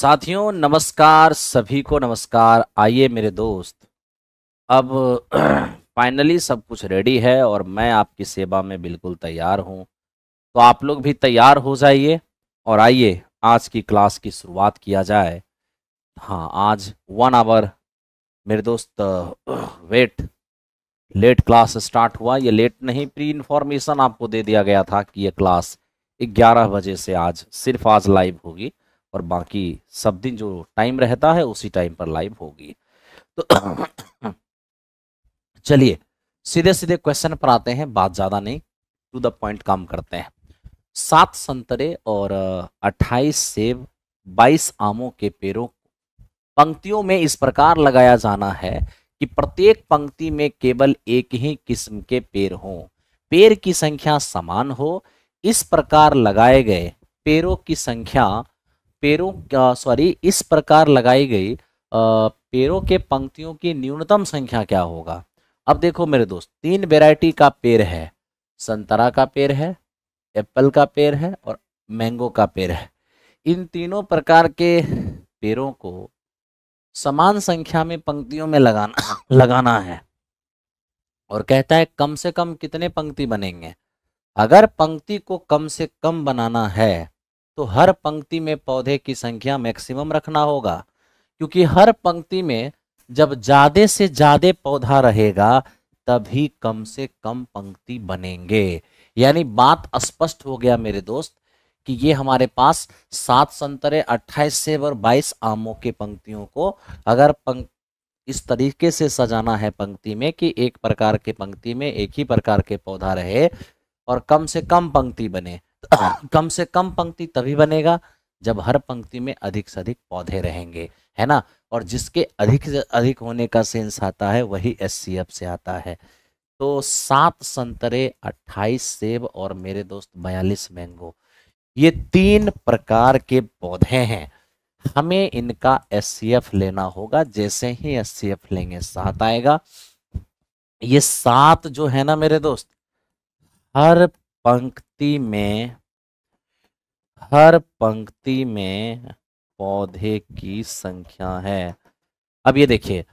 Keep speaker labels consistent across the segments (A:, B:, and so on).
A: साथियों नमस्कार सभी को नमस्कार आइए मेरे दोस्त अब फाइनली सब कुछ रेडी है और मैं आपकी सेवा में बिल्कुल तैयार हूं तो आप लोग भी तैयार हो जाइए और आइए आज की क्लास की शुरुआत किया जाए हाँ आज वन आवर मेरे दोस्त वेट लेट क्लास स्टार्ट हुआ ये लेट नहीं प्री इन्फॉर्मेशन आपको दे दिया गया था कि ये क्लास 11 बजे से आज सिर्फ आज लाइव होगी और बाकी सब दिन जो टाइम रहता है उसी टाइम पर लाइव होगी तो चलिए सीधे सीधे क्वेश्चन पर आते हैं बात ज़्यादा नहीं टू द पॉइंट काम करते हैं सात संतरे और अट्ठाईस सेब बाईस आमों के पेड़ों को पंक्तियों में इस प्रकार लगाया जाना है कि प्रत्येक पंक्ति में केवल एक ही किस्म के पेड़ हों पेड़ की संख्या समान हो इस प्रकार लगाए गए पेड़ों की संख्या पेरों सॉरी इस प्रकार लगाई गई पेरों के पंक्तियों की न्यूनतम संख्या क्या होगा अब देखो मेरे दोस्त तीन वेराइटी का पेड़ है संतरा का पेड़ है एप्पल का पेड़ है और मैंगो का पेड़ है इन तीनों प्रकार के पेड़ों को समान संख्या में पंक्तियों में लगाना लगाना है और कहता है कम से कम कितने पंक्ति बनेंगे अगर पंक्ति को कम से कम बनाना है तो हर पंक्ति में पौधे की संख्या मैक्सिमम रखना होगा क्योंकि हर पंक्ति में जब ज़्यादा से ज़्यादा पौधा रहेगा तभी कम से कम पंक्ति बनेंगे यानी बात स्पष्ट हो गया मेरे दोस्त कि ये हमारे पास सात संतरे अट्ठाईस सेब और बाईस आमों के पंक्तियों को अगर पंक इस तरीके से सजाना है पंक्ति में कि एक प्रकार के पंक्ति में एक ही प्रकार के पौधा रहे और कम से कम पंक्ति बने कम से कम पंक्ति तभी बनेगा जब हर पंक्ति में अधिक से अधिक पौधे रहेंगे है ना और जिसके अधिक से अधिक होने का सेंस आता है वही एस से आता है तो सात संतरे अट्ठाईस सेब और मेरे दोस्त बयालीस मैंगो ये तीन प्रकार के पौधे हैं हमें इनका एस लेना होगा जैसे ही एस लेंगे सात आएगा ये सात जो है ना मेरे दोस्त हर पंक्ति पंक्ति में हर पंक्ति में पौधे की संख्या है अब ये देखिए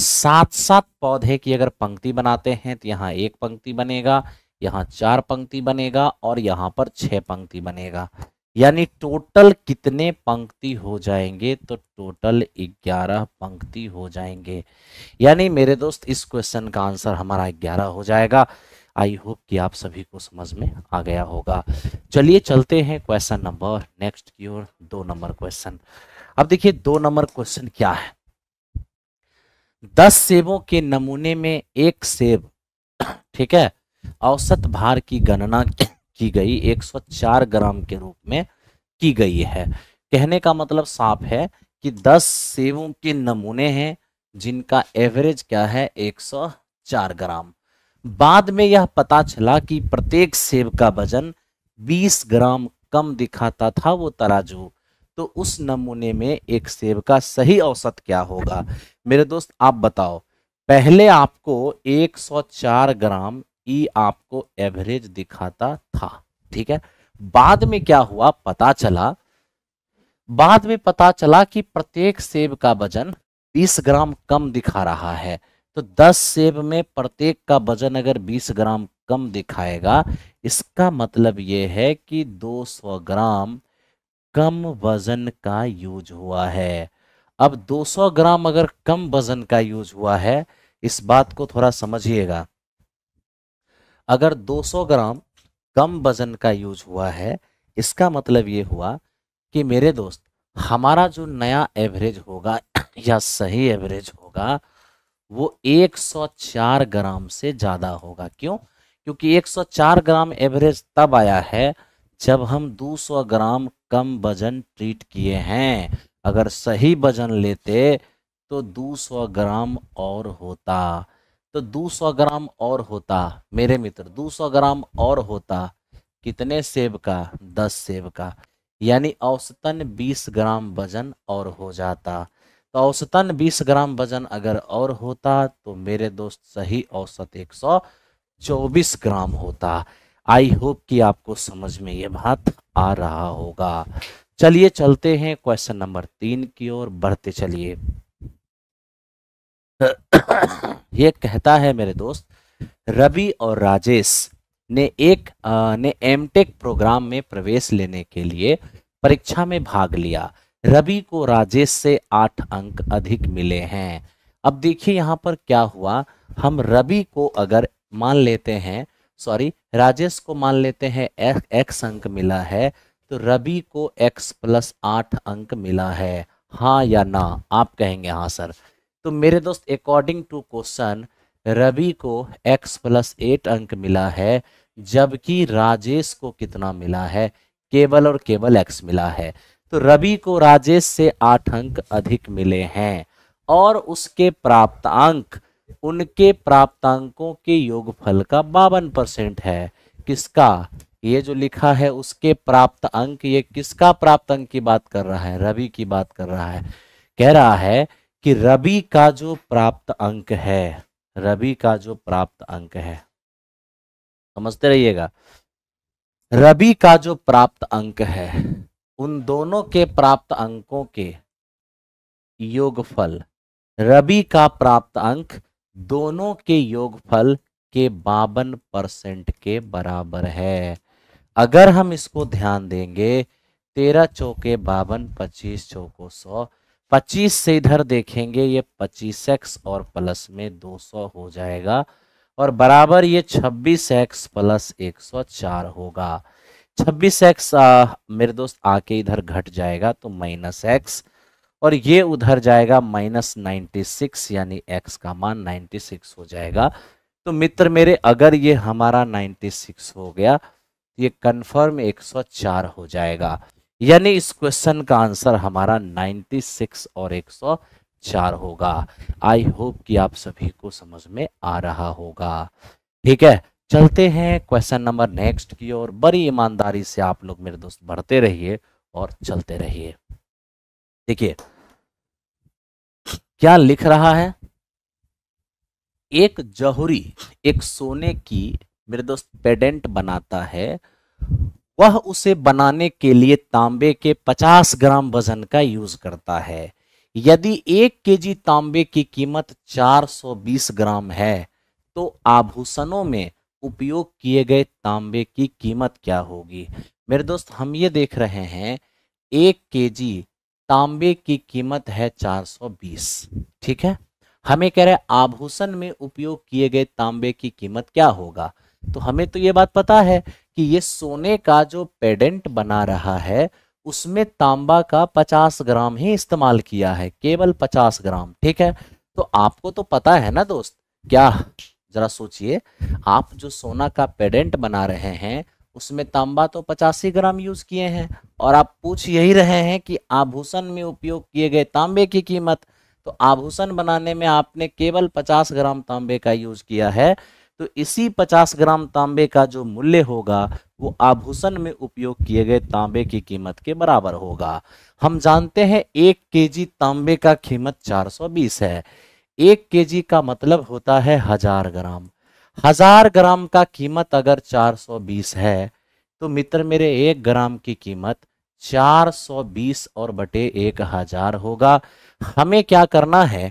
A: सात सात पौधे की अगर पंक्ति बनाते हैं तो यहाँ एक पंक्ति बनेगा यहाँ चार पंक्ति बनेगा और यहाँ पर छह पंक्ति बनेगा यानी टोटल कितने पंक्ति हो जाएंगे तो टोटल ग्यारह पंक्ति हो जाएंगे यानी मेरे दोस्त इस क्वेश्चन का आंसर हमारा ग्यारह हो जाएगा आई होप कि आप सभी को समझ में आ गया होगा चलिए चलते हैं क्वेश्चन नंबर नेक्स्ट की ओर दो नंबर क्वेश्चन अब देखिए दो नंबर क्वेश्चन क्या है दस सेबों के नमूने में एक सेब ठीक है औसत भार की गणना की गई 104 ग्राम के रूप में की गई है कहने का मतलब साफ है कि 10 सेवों के नमूने हैं जिनका एवरेज क्या है 104 ग्राम बाद में यह पता चला कि प्रत्येक सेब का वजन 20 ग्राम कम दिखाता था वो तराजू तो उस नमूने में एक सेब का सही औसत क्या होगा मेरे दोस्त आप बताओ पहले आपको 104 ग्राम ई आपको एवरेज दिखाता था ठीक है बाद में क्या हुआ पता चला बाद में पता चला कि प्रत्येक सेब का वजन 20 ग्राम कम दिखा रहा है तो 10 सेब में प्रत्येक का वजन अगर 20 ग्राम कम दिखाएगा इसका मतलब ये है कि 200 ग्राम कम वजन का यूज हुआ है अब 200 ग्राम अगर कम वजन का यूज हुआ है इस बात को थोड़ा समझिएगा अगर 200 ग्राम कम वजन का यूज हुआ है इसका मतलब ये हुआ कि मेरे दोस्त हमारा जो नया एवरेज होगा या सही एवरेज होगा वो 104 ग्राम से ज़्यादा होगा क्यों क्योंकि 104 ग्राम एवरेज तब आया है जब हम 200 ग्राम कम वजन ट्रीट किए हैं अगर सही वजन लेते तो 200 ग्राम और होता तो 200 ग्राम और होता मेरे मित्र 200 ग्राम और होता कितने सेब का 10 सेब का यानी औसतन 20 ग्राम वजन और हो जाता तो औसतन 20 ग्राम वजन अगर और होता तो मेरे दोस्त सही औसत 124 ग्राम होता आई होप कि आपको समझ में ये बात आ रहा होगा चलिए चलते हैं क्वेश्चन नंबर तीन की ओर बढ़ते चलिए ये कहता है मेरे दोस्त रवि और राजेश ने एक ने एमटेक प्रोग्राम में प्रवेश लेने के लिए परीक्षा में भाग लिया रवि को राजेश से आठ अंक अधिक मिले हैं अब देखिए यहाँ पर क्या हुआ हम रवि को अगर मान लेते हैं सॉरी राजेश को मान लेते हैं एक्स अंक मिला है तो रवि को एक्स प्लस आठ अंक मिला है हाँ या ना आप कहेंगे हाँ सर तो मेरे दोस्त अकॉर्डिंग टू क्वेश्चन रवि को एक्स प्लस एट अंक मिला है जबकि राजेश को कितना मिला है केवल और केवल एक्स मिला है तो रवि को राजेश से आठ अंक अधिक मिले हैं और उसके प्राप्त अंक उनके प्राप्तांकों के योगफल का बावन परसेंट है किसका ये जो लिखा है उसके प्राप्त अंक ये किसका प्राप्त अंक की बात कर रहा है रवि की बात कर रहा है कह रहा है कि रवि का जो प्राप्त अंक है रवि का जो प्राप्त अंक है समझते रहिएगा रवि का जो प्राप्त अंक है उन दोनों के प्राप्त अंकों के योगफल रबी का प्राप्त अंक दोनों के योगफल के बावन परसेंट के बराबर है अगर हम इसको ध्यान देंगे तेरह चौके बावन पच्चीस चौको सौ पच्चीस से इधर देखेंगे ये पच्चीस एक्स और प्लस में दो सौ हो जाएगा और बराबर ये छब्बीस एक्स प्लस एक सौ चार होगा छब्बीस एक्स मेरे दोस्त आके इधर घट जाएगा तो माइनस एक्स और ये उधर जाएगा माइनस नाइन्टी सिक्स यानी एक्स का मान नाइन्टी सिक्स हो जाएगा तो मित्र मेरे अगर ये हमारा नाइन्टी सिक्स हो गया तो ये कन्फर्म एक सौ चार हो जाएगा यानी इस क्वेश्चन का आंसर हमारा नाइन्टी सिक्स और एक सौ चार होगा आई होप कि आप सभी को समझ में आ रहा होगा ठीक है चलते हैं क्वेश्चन नंबर नेक्स्ट की ओर बड़ी ईमानदारी से आप लोग मेरे दोस्त बढ़ते रहिए और चलते रहिए देखिए क्या लिख रहा है एक जहुरी एक सोने की मेरे दोस्त पेडेंट बनाता है वह उसे बनाने के लिए तांबे के 50 ग्राम वजन का यूज करता है यदि एक केजी तांबे की कीमत 420 ग्राम है तो आभूषणों में उपयोग किए गए तांबे की कीमत क्या होगी मेरे दोस्त हम ये देख रहे हैं एक के जी तांबे की कीमत है 420 ठीक है हमें कह रहे आभूषण में उपयोग किए गए तांबे की कीमत क्या होगा तो हमें तो ये बात पता है कि ये सोने का जो पेडेंट बना रहा है उसमें तांबा का 50 ग्राम ही इस्तेमाल किया है केवल 50 ग्राम ठीक है तो आपको तो पता है ना दोस्त क्या जरा सोचिए आप जो सोना का पेडेंट बना रहे हैं उसमें तांबा तो पचासी ग्राम यूज किए हैं और आप पूछ यही रहे हैं कि आभूषण में उपयोग किए गए तांबे की कीमत तो आभूषण बनाने में आपने केवल पचास ग्राम तांबे का यूज किया है तो इसी पचास ग्राम तांबे का जो मूल्य होगा वो आभूषण में उपयोग किए गए तांबे की कीमत के बराबर होगा हम जानते हैं एक केजी तांबे का कीमत 420 है एक के का मतलब होता है हजार ग्राम हजार ग्राम का कीमत अगर 420 है तो मित्र मेरे एक ग्राम की कीमत 420 और बटे एक हजार होगा हमें क्या करना है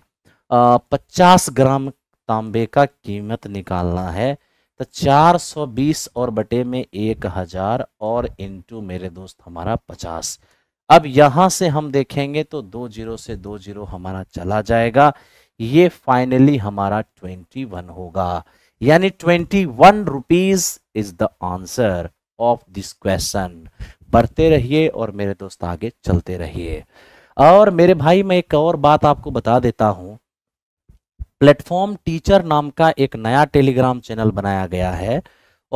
A: आ, 50 ग्राम तांबे का कीमत निकालना है तो 420 और बटे में एक हजार और इनटू मेरे दोस्त हमारा 50 अब यहां से हम देखेंगे तो दो जीरो से दो जीरो हमारा चला जाएगा ये फाइनली हमारा ट्वेंटी वन होगा यानी twenty one rupees is the answer of this question बढ़ते रहिए और मेरे दोस्त आगे चलते रहिए और मेरे भाई मैं एक और बात आपको बता देता हूं प्लेटफॉर्म टीचर नाम का एक नया टेलीग्राम चैनल बनाया गया है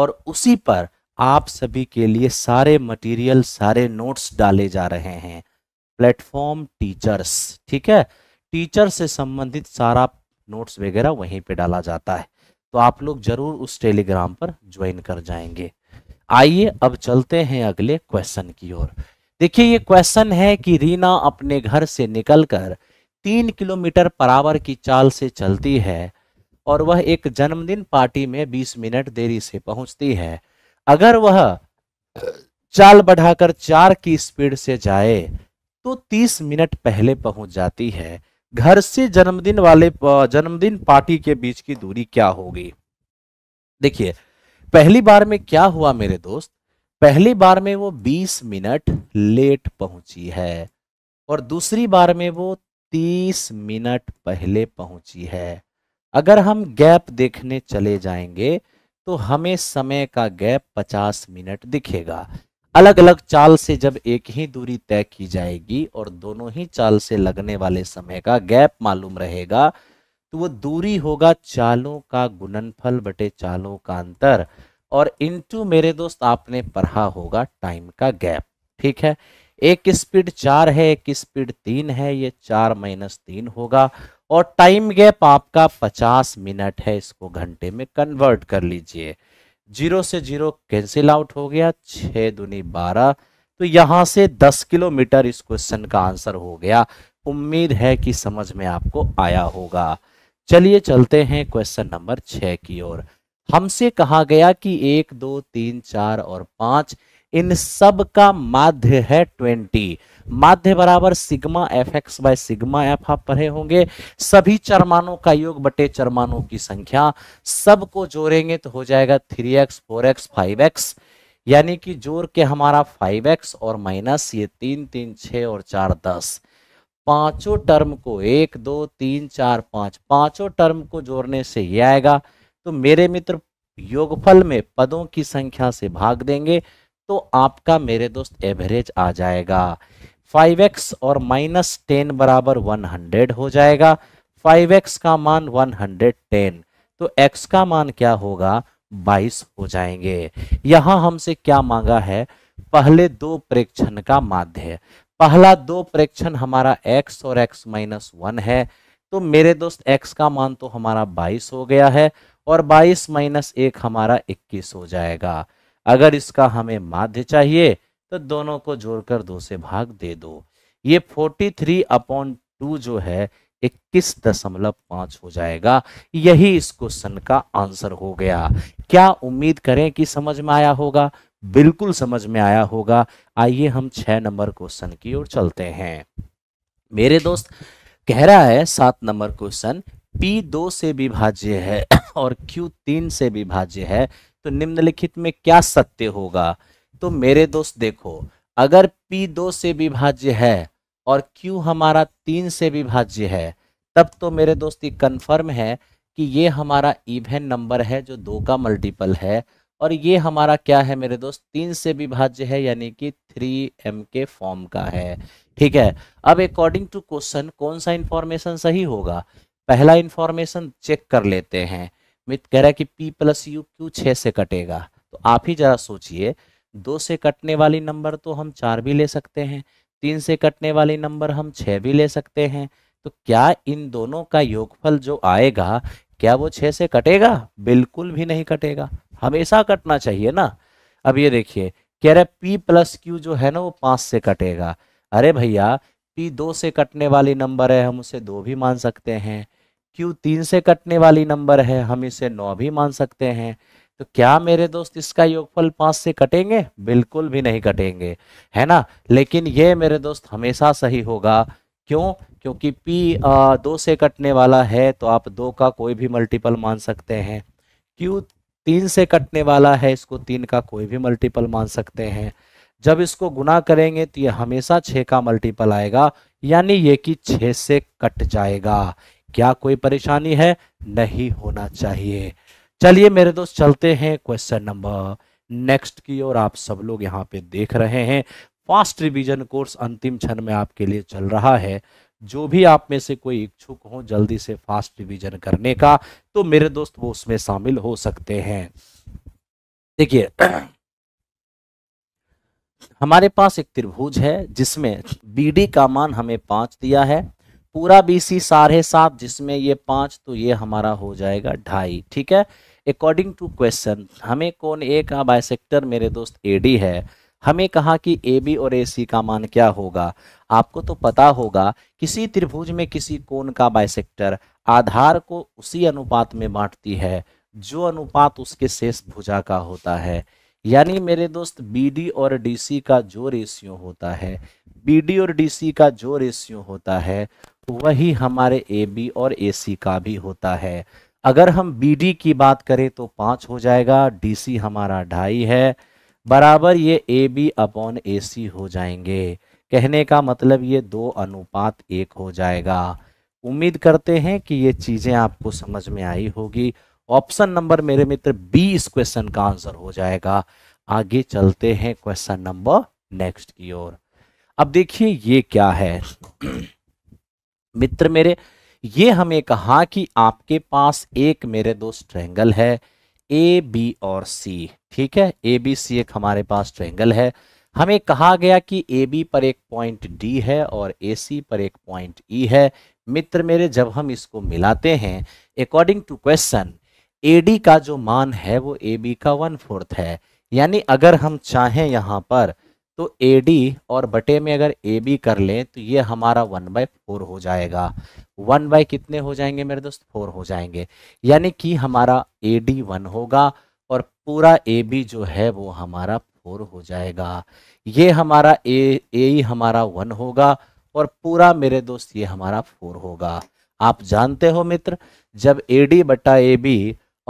A: और उसी पर आप सभी के लिए सारे मटेरियल सारे नोट्स डाले जा रहे हैं प्लेटफॉर्म टीचर्स ठीक है टीचर से संबंधित सारा नोट्स वगैरह वहीं पे डाला जाता है तो आप लोग जरूर उस टेलीग्राम पर ज्वाइन कर जाएंगे आइए अब चलते हैं अगले क्वेश्चन की ओर देखिए ये क्वेश्चन है कि रीना अपने घर से निकलकर तीन किलोमीटर पर आवर की चाल से चलती है और वह एक जन्मदिन पार्टी में बीस मिनट देरी से पहुंचती है अगर वह चाल बढ़ाकर चार की स्पीड से जाए तो तीस मिनट पहले पहुंच जाती है घर से जन्मदिन वाले जन्मदिन पार्टी के बीच की दूरी क्या होगी देखिए पहली बार में क्या हुआ मेरे दोस्त पहली बार में वो 20 मिनट लेट पहुंची है और दूसरी बार में वो 30 मिनट पहले पहुंची है अगर हम गैप देखने चले जाएंगे तो हमें समय का गैप 50 मिनट दिखेगा अलग अलग चाल से जब एक ही दूरी तय की जाएगी और दोनों ही चाल से लगने वाले समय का गैप मालूम रहेगा तो वो दूरी होगा चालों का गुणनफल बटे चालों का अंतर और इनटू मेरे दोस्त आपने पढ़ा होगा टाइम का गैप ठीक है एक स्पीड चार है एक स्पीड तीन है ये चार माइनस तीन होगा और टाइम गैप आपका पचास मिनट है इसको घंटे में कन्वर्ट कर लीजिए जीरो से जीरो कैंसिल आउट हो गया छह दुनी बारह तो यहां से दस किलोमीटर इस क्वेश्चन का आंसर हो गया उम्मीद है कि समझ में आपको आया होगा चलिए चलते हैं क्वेश्चन नंबर छ की ओर हमसे कहा गया कि एक दो तीन चार और पांच इन सब का माध्य है ट्वेंटी माध्य बराबर sigma F X by sigma F आप पढ़े होंगे सभी चरमानों का योग बटे चरमानों की संख्या सबको जोड़ेंगे तो हो जाएगा three X four X five X यानी कि जोड़ के हमारा फाइव एक्स और माइनस ये तीन तीन छ और चार दस पांचों टर्म को एक दो तीन चार पांच पांचों टर्म को जोड़ने से ये आएगा तो मेरे मित्र योगफल में पदों की संख्या से भाग देंगे तो आपका मेरे दोस्त एवरेज आ जाएगा फाइव एक्स और माइनस टेन बराबर वन हंड्रेड हो जाएगा फाइव एक्स का मान वन हंड्रेड टेन तो एक्स का मान क्या होगा बाईस हो जाएंगे यहाँ हमसे क्या मांगा है पहले दो प्रेक्षण का माध्य पहला दो प्रेक्षण हमारा x और x माइनस वन है तो मेरे दोस्त x का मान तो हमारा बाईस हो गया है और बाईस माइनस एक हमारा इक्कीस हो जाएगा अगर इसका हमें माध्य चाहिए तो दोनों को जोड़कर दो से भाग दे दो ये फोर्टी थ्री अपॉन टू जो है इक्कीस दशमलव पांच हो जाएगा यही इस क्वेश्चन का आंसर हो गया क्या उम्मीद करें कि समझ में आया होगा बिल्कुल समझ में आया होगा आइए हम छह नंबर क्वेश्चन की ओर चलते हैं मेरे दोस्त कह रहा है सात नंबर क्वेश्चन पी दो से विभाज्य है और क्यू तीन से विभाज्य है तो निम्नलिखित में क्या सत्य होगा तो मेरे दोस्त देखो अगर P दो से विभाज्य है और Q हमारा तीन से विभाज्य है तब तो मेरे दोस्त ये कन्फर्म है कि ये हमारा इवेन नंबर है जो दो का मल्टीपल है और ये हमारा क्या है मेरे दोस्त तीन से विभाज्य है यानी कि थ्री एम के फॉर्म का है ठीक है अब अकॉर्डिंग टू क्वेश्चन कौन सा इन्फॉर्मेशन सही होगा पहला इन्फॉर्मेशन चेक कर लेते हैं मित कह रहा है कि पी प्लस यू क्यू छः से कटेगा तो आप ही जरा सोचिए दो से कटने वाली नंबर तो हम चार भी ले सकते हैं तीन से कटने वाली नंबर हम छः भी ले सकते हैं तो क्या इन दोनों का योगफल जो आएगा क्या वो छः से कटेगा बिल्कुल भी नहीं कटेगा हमेशा कटना चाहिए ना अब ये देखिए कह रहे पी प्लस क्यू जो है ना वो पाँच से कटेगा अरे भैया पी दो से कटने वाली नंबर है हम उसे दो भी मान सकते हैं क्यू तीन से कटने वाली नंबर है हम इसे नौ भी मान सकते हैं तो क्या मेरे दोस्त इसका योगफल पांच से कटेंगे बिल्कुल भी नहीं कटेंगे है ना लेकिन ये मेरे दोस्त हमेशा सही होगा क्यों क्योंकि पी दो से कटने वाला है तो आप दो का कोई भी मल्टीपल मान सकते हैं q तीन से कटने वाला है इसको तीन का कोई भी मल्टीपल मान सकते हैं जब इसको गुना करेंगे तो ये हमेशा छः का मल्टीपल आएगा यानी ये कि छः से कट जाएगा क्या कोई परेशानी है नहीं होना चाहिए चलिए मेरे दोस्त चलते हैं क्वेश्चन नंबर नेक्स्ट की और आप सब लोग यहाँ पे देख रहे हैं फास्ट रिवीजन कोर्स अंतिम क्षण में आपके लिए चल रहा है जो भी आप में से कोई इच्छुक हो जल्दी से फास्ट रिवीजन करने का तो मेरे दोस्त वो उसमें शामिल हो सकते हैं देखिए हमारे पास एक त्रिभुज है जिसमें बी डी का मान हमें पांच दिया है पूरा बी सी साढ़े सात जिसमें ये पाँच तो ये हमारा हो जाएगा ढाई ठीक है अकॉर्डिंग टू क्वेश्चन हमें कौन ए का बायसेक्टर मेरे दोस्त ए डी है हमें कहा कि ए बी और ए सी का मान क्या होगा आपको तो पता होगा किसी त्रिभुज में किसी कोण का बायसेक्टर आधार को उसी अनुपात में बांटती है जो अनुपात उसके शेष भुजा का होता है यानी मेरे दोस्त बी और डी का जो रेशियो होता है बी और डी का जो रेशियो होता है वही हमारे ए बी और ए सी का भी होता है अगर हम बी डी की बात करें तो पाँच हो जाएगा डी सी हमारा ढाई है बराबर ये ए बी अपॉन ए सी हो जाएंगे कहने का मतलब ये दो अनुपात एक हो जाएगा उम्मीद करते हैं कि ये चीज़ें आपको समझ में आई होगी ऑप्शन नंबर मेरे मित्र बी इस क्वेश्चन का आंसर हो जाएगा आगे चलते हैं क्वेश्चन नंबर नेक्स्ट की ओर अब देखिए ये क्या है मित्र मेरे ये हमें कहा कि आपके पास एक मेरे दोस्त ट्रैंगल है ए बी और सी ठीक है ए बी सी एक हमारे पास ट्रैंगल है हमें कहा गया कि ए बी पर एक पॉइंट डी है और ए सी पर एक पॉइंट ई e है मित्र मेरे जब हम इसको मिलाते हैं according to question A D का जो मान है वो ए बी का वन फोर्थ है यानी अगर हम चाहें यहाँ पर तो ए डी और बटे में अगर ए बी कर लें तो ये हमारा वन बाय फोर हो जाएगा वन बाय कितने हो जाएंगे मेरे दोस्त फोर हो जाएंगे यानी कि हमारा ए डी वन होगा और पूरा ए बी जो है वो हमारा फोर हो जाएगा ये हमारा ए ए ही हमारा वन होगा और पूरा मेरे दोस्त ये हमारा फोर होगा आप जानते हो मित्र जब ए डी बटा ए बी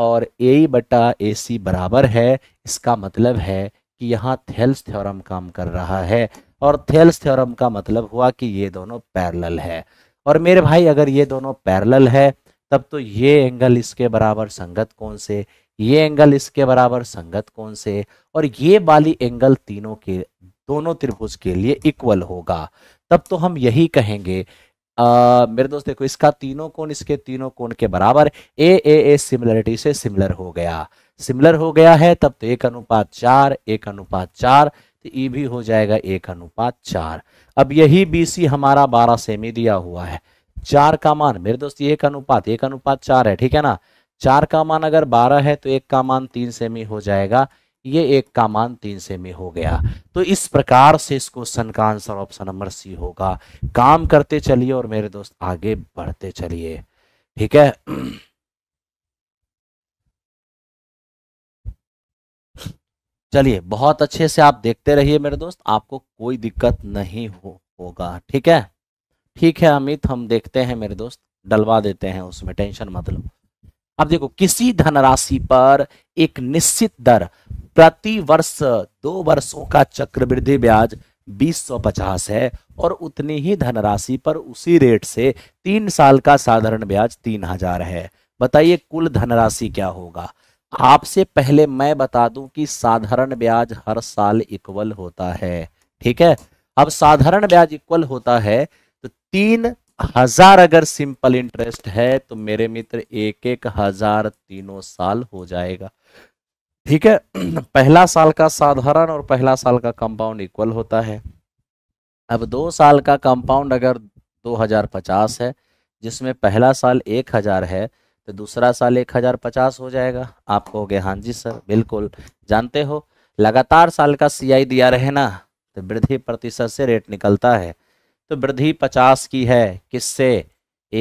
A: और ए e बटा ए सी बराबर है इसका मतलब है कि यहाँ थेल्स थ्योरम काम कर रहा है और थेल्स थ्योरम का मतलब हुआ कि ये दोनों पैरेलल है और मेरे भाई अगर ये दोनों पैरेलल है तब तो ये एंगल इसके बराबर संगत कौन से ये एंगल इसके बराबर संगत कौन से और ये वाली एंगल तीनों के दोनों त्रिभुज के लिए इक्वल होगा तब तो हम यही कहेंगे आ, मेरे दोस्त देखो इसका तीनों कोण इसके तीनों कोण के बराबर ए ए ए सिमिलरिटी से सिमिलर हो गया सिमिलर हो गया है तब तो एक अनुपात चार एक अनुपात चार तो ई भी हो जाएगा एक अनुपात चार अब यही बीसी हमारा बारह सेमी दिया हुआ है चार का मान मेरे दोस्त एक अनुपात एक अनुपात चार है ठीक है ना चार का मान अगर बारह है तो एक का मान तीन सेमी हो जाएगा ये एक का मान तीन सेमी हो गया तो इस प्रकार से इस क्वेश्चन का आंसर ऑप्शन नंबर सी होगा काम
B: करते चलिए और मेरे दोस्त आगे बढ़ते चलिए ठीक है चलिए बहुत अच्छे से आप देखते रहिए मेरे दोस्त आपको कोई दिक्कत नहीं हो, होगा ठीक है
A: ठीक है अमित हम देखते हैं मेरे दोस्त डलवा देते हैं उसमें टेंशन मत लो अब देखो किसी धनराशि पर एक निश्चित दर प्रति वर्ष दो वर्षों का चक्रवृद्धि ब्याज 2050 है और उतनी ही धनराशि पर उसी रेट से तीन साल का साधारण ब्याज 3000 है बताइए कुल धनराशि क्या होगा आपसे पहले मैं बता दूं कि साधारण ब्याज हर साल इक्वल होता है ठीक है अब साधारण ब्याज इक्वल होता है तो तीन हजार अगर सिंपल इंटरेस्ट है तो मेरे मित्र एक एक हजार तीनों साल हो जाएगा ठीक है पहला साल का साधारण और पहला साल का कंपाउंड इक्वल होता है अब दो साल का कंपाउंड अगर दो हजार पचास है जिसमें पहला साल एक हजार है तो दूसरा साल एक हजार पचास हो जाएगा आप कहोगे हाँ जी सर बिल्कुल जानते हो लगातार साल का सीआई दिया रहे ना तो वृद्धि प्रतिशत से रेट निकलता है तो वृद्धि पचास की है किससे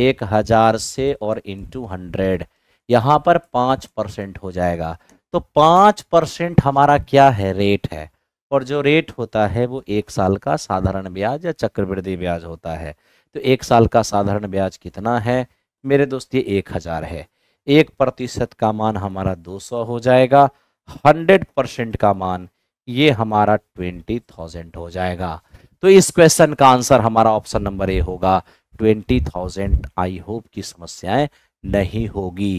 A: एक हजार से और इंटू हंड्रेड यहाँ पर पाँच परसेंट हो जाएगा तो पाँच परसेंट हमारा क्या है रेट है और जो रेट होता है वो एक साल का साधारण ब्याज या चक्रवृद्धि ब्याज होता है तो एक साल का साधारण ब्याज कितना है मेरे दोस्त ये एक हज़ार है एक प्रतिशत का मान हमारा दो सौ हो जाएगा हंड्रेड परसेंट का मान ये हमारा ट्वेंटी थाउजेंड हो जाएगा तो इस क्वेश्चन का आंसर हमारा ऑप्शन नंबर ए होगा ट्वेंटी थाउजेंड आई होप की समस्याएं नहीं होगी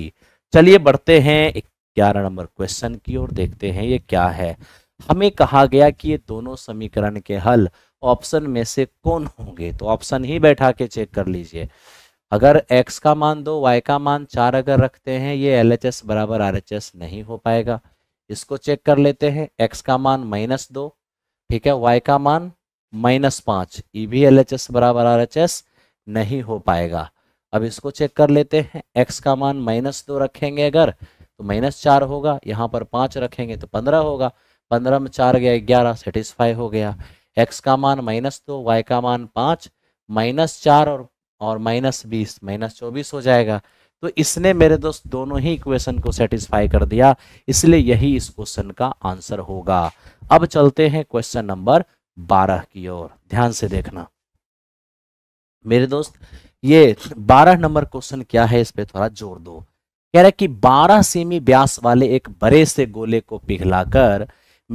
A: चलिए बढ़ते हैं ग्यारह नंबर क्वेश्चन की ओर देखते हैं ये क्या है हमें कहा गया कि ये दोनों समीकरण के हल ऑप्शन में से कौन होंगे तो ऑप्शन ही बैठा के चेक कर लीजिए अगर x का मान दो y का मान चार अगर रखते हैं ये एल एच एस बराबर आर एच एस नहीं हो पाएगा इसको चेक कर लेते हैं x का मान माइनस दो ठीक है y का मान माइनस पाँच ये भी एल एच एस बराबर आर एच एस नहीं हो पाएगा अब इसको चेक कर लेते हैं x का मान माइनस दो रखेंगे अगर तो माइनस चार होगा यहाँ पर पाँच रखेंगे तो पंद्रह होगा पंद्रह में चार गया ग्यारह सेटिस्फाई हो गया x का मान माइनस दो वाई का मान पाँच माइनस चार और और माइनस बीस माइनस चौबीस हो जाएगा तो इसने मेरे दोस्त दोनों ही इक्वेशन को सेटिस्फाई कर दिया इसलिए यही इस क्वेश्चन का आंसर होगा अब चलते हैं क्वेश्चन नंबर बारह की ओर ध्यान से देखना मेरे दोस्त ये बारह नंबर क्वेश्चन क्या है इस पर थोड़ा जोर दो कह रहे कि बारह सेमी व्यास वाले एक बड़े से गोले को पिघलाकर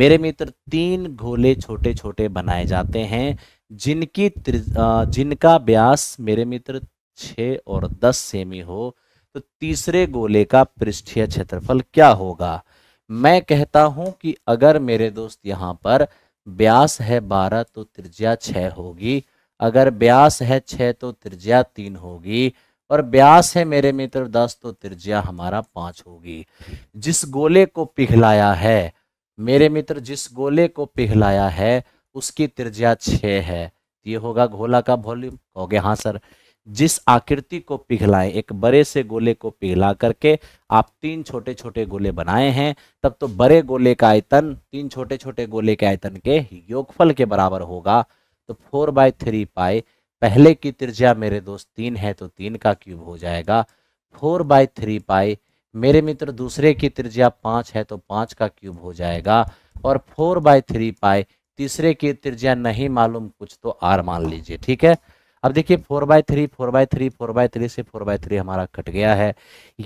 A: मेरे मित्र तीन गोले छोटे छोटे बनाए जाते हैं जिनकी जिनका व्यास मेरे मित्र छ और दस सेमी हो तो तीसरे गोले का पृष्ठीय क्षेत्रफल क्या होगा मैं कहता हूं कि अगर मेरे दोस्त यहां पर व्यास है बारह तो त्रिज्या छ होगी अगर व्यास है छः तो त्रिज्या तीन होगी और व्यास है मेरे मित्र दस तो त्रिज्या हमारा पाँच होगी जिस गोले को पिघलाया है मेरे मित्र जिस गोले को पिघलाया है उसकी त्रिज्या छ है तो ये होगा घोला का वॉल्यूम कहोगे हाँ सर जिस आकृति को पिघलाएं एक बड़े से गोले को पिघला करके आप तीन छोटे छोटे गोले बनाए हैं तब तो बड़े गोले का आयतन तीन छोटे छोटे गोले के आयतन के योगफल के बराबर होगा तो फोर बाय थ्री पाई पहले की त्रिज्या मेरे दोस्त तीन है तो तीन का क्यूब हो जाएगा फोर बाय थ्री पाई मेरे मित्र दूसरे की त्रिज्या पाँच है तो पाँच का क्यूब हो जाएगा और फोर बाय थ्री पाई तीसरे की त्रिज्या नहीं मालूम कुछ तो आर मान लीजिए ठीक है अब देखिए four by three four by three four by three से फोर बाय थ्री हमारा कट गया है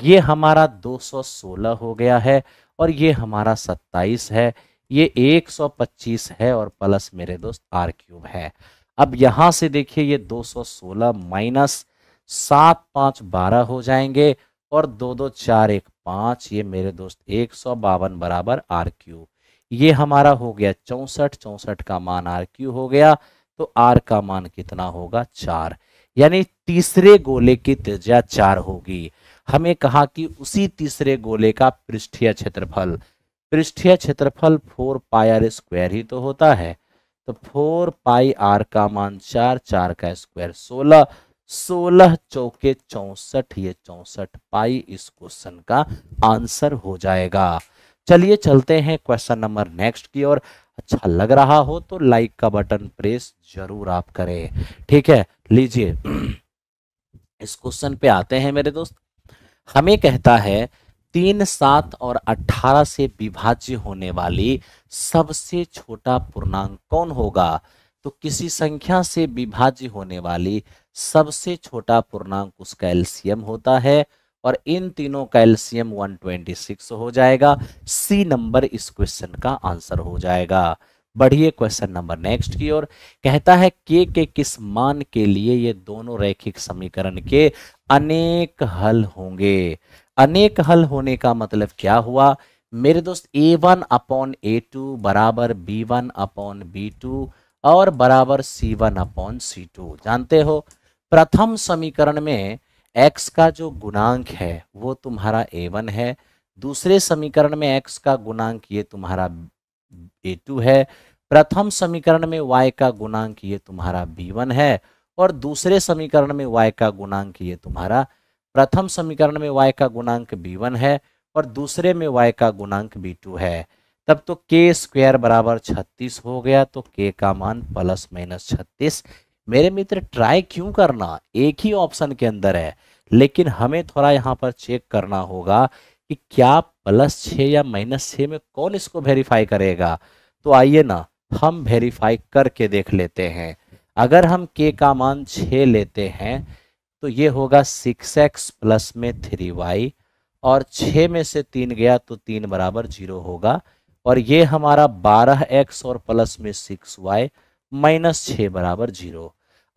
A: ये हमारा 216 हो गया है और ये हमारा 27 है ये 125 है और प्लस मेरे दोस्त आर क्यूब है अब यहाँ से देखिए ये 216 माइनस सात पाँच बारह हो जाएंगे और दो दो चार एक पाँच ये मेरे दोस्त एक सौ बावन बराबर आर क्यूब ये हमारा हो गया चौंसठ चौंसठ का मान आर क्यू हो गया तो आर का मान कितना होगा चार यानी तीसरे गोले की त्रिज्या चार होगी हमें कहा कि उसी तीसरे गोले का पृष्ठीय क्षेत्रफल पृष्ठीय क्षेत्रफल फोर पाई आर स्क्वायर ही तो होता है तो फोर पाई आर का मान चार चार का स्क्वायर सोलह सोलह चौके चौसठ ये चौसठ पाई इस क्वेश्चन का आंसर हो जाएगा चलिए चलते हैं क्वेश्चन नंबर नेक्स्ट की ओर अच्छा लग रहा हो तो लाइक का बटन प्रेस जरूर आप करें ठीक है लीजिए इस क्वेश्चन पे आते हैं मेरे दोस्त हमें कहता है तीन सात और अठारह से विभाज्य होने वाली सबसे छोटा पूर्णांक कौन होगा तो किसी संख्या से विभाज्य होने वाली सबसे छोटा पूर्णांक उसका एल्सियम होता है और इन तीनों का एल्सियम 126 हो जाएगा सी नंबर इस क्वेश्चन का आंसर हो जाएगा बढ़िए क्वेश्चन नंबर नेक्स्ट की ओर कहता है के के किस मान के लिए ये दोनों रैखिक समीकरण के अनेक हल होंगे अनेक हल होने का मतलब क्या हुआ मेरे दोस्त a one upon a two बराबर b one upon b two और बराबर c one upon c two जानते हो प्रथम समीकरण में एक्स का जो गुणांक है वो तुम्हारा ए वन है दूसरे समीकरण में एक्स का गुणांक ये तुम्हारा ए टू है प्रथम समीकरण में वाई का गुणांक ये तुम्हारा बी वन है और दूसरे समीकरण में वाई का गुणांक ये तुम्हारा प्रथम समीकरण में वाई का गुणांक बी वन है और दूसरे में वाई का गुणांक बी टू है तब तो के स्क्वायर बराबर छत्तीस हो गया तो के का मान प्लस माइनस छत्तीस मेरे मित्र ट्राई क्यों करना एक ही ऑप्शन के अंदर है लेकिन हमें थोड़ा यहाँ पर चेक करना होगा कि क्या प्लस छः या माइनस छः में कौन इसको वेरीफाई करेगा तो आइए ना हम वेरीफाई करके देख लेते हैं अगर हम के का मान छः लेते हैं तो ये होगा सिक्स एक्स प्लस में थ्री वाई और छः में से तीन गया तो तीन बराबर जीरो होगा और ये हमारा बारह एक्स और प्लस में सिक्स वाई माइनस छः बराबर जीरो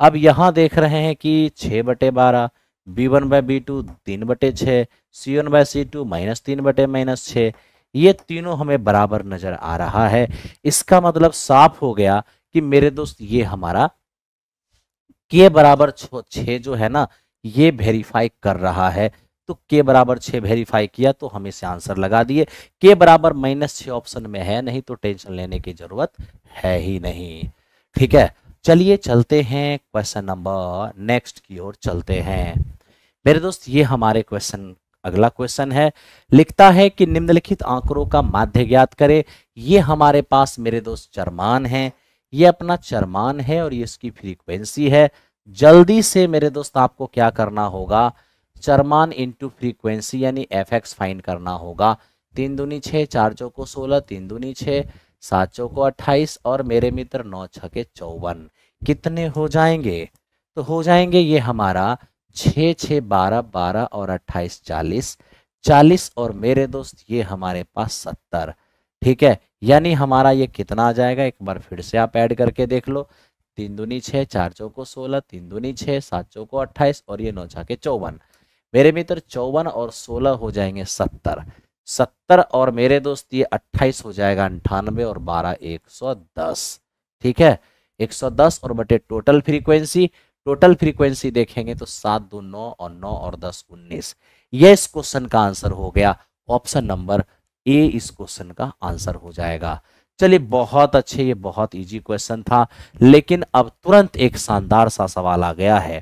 A: अब यहाँ देख रहे हैं कि छः बटे बारह b one by b two तीन बटे छः c one by c two minus तीन बटे माइनस छः ये तीनों हमें बराबर नज़र आ रहा है इसका मतलब साफ हो गया कि मेरे दोस्त ये हमारा के बराबर छः जो है ना ये वेरीफाई कर रहा है तो के बराबर छः वेरीफाई किया तो हम इसे आंसर लगा दिए के बराबर माइनस छ ऑप्शन में है नहीं तो टेंशन लेने की ज़रूरत है ही नहीं ठीक है चलिए चलते हैं क्वेश्चन नंबर नेक्स्ट की ओर चलते हैं मेरे दोस्त ये हमारे क्वेश्चन अगला क्वेश्चन है लिखता है कि निम्नलिखित आंकड़ों का माध्य ज्ञात करें ये हमारे पास मेरे दोस्त चरमान है ये अपना चरमान है और ये इसकी फ्रीक्वेंसी है जल्दी से मेरे दोस्त आपको क्या करना होगा चरमान इंटू फ्रीक्वेंसी यानी एफ एक्स फाइन करना होगा तीन दूनी छः चार चौको सोलह तीन दूनी छः सात को अट्ठाईस और मेरे मित्र नौ छके चौवन कितने हो जाएंगे तो हो जाएंगे ये हमारा छः छः बारह बारह और अट्ठाईस चालीस चालीस और मेरे दोस्त ये हमारे पास सत्तर ठीक है यानी हमारा ये कितना आ जाएगा एक बार फिर से आप ऐड करके देख लो तीन दूनी छः चार चौको सोलह तीन दूनी छः सात चौको अट्ठाईस और ये नौ के चौवन मेरे मित्र चौवन और सोलह हो जाएंगे सत्तर सत्तर और मेरे दोस्त ये अट्ठाईस हो जाएगा अंठानवे और बारह एक सौ दस ठीक है एक सौ दस और बटे टोटल फ्रीक्वेंसी टोटल फ्रीक्वेंसी देखेंगे तो सात दो नौ और नौ और दस उन्नीस ये इस क्वेश्चन का आंसर हो गया ऑप्शन नंबर ए इस क्वेश्चन का आंसर हो जाएगा चलिए बहुत अच्छे ये बहुत इजी क्वेश्चन था लेकिन अब तुरंत एक शानदार सा सवाल आ गया है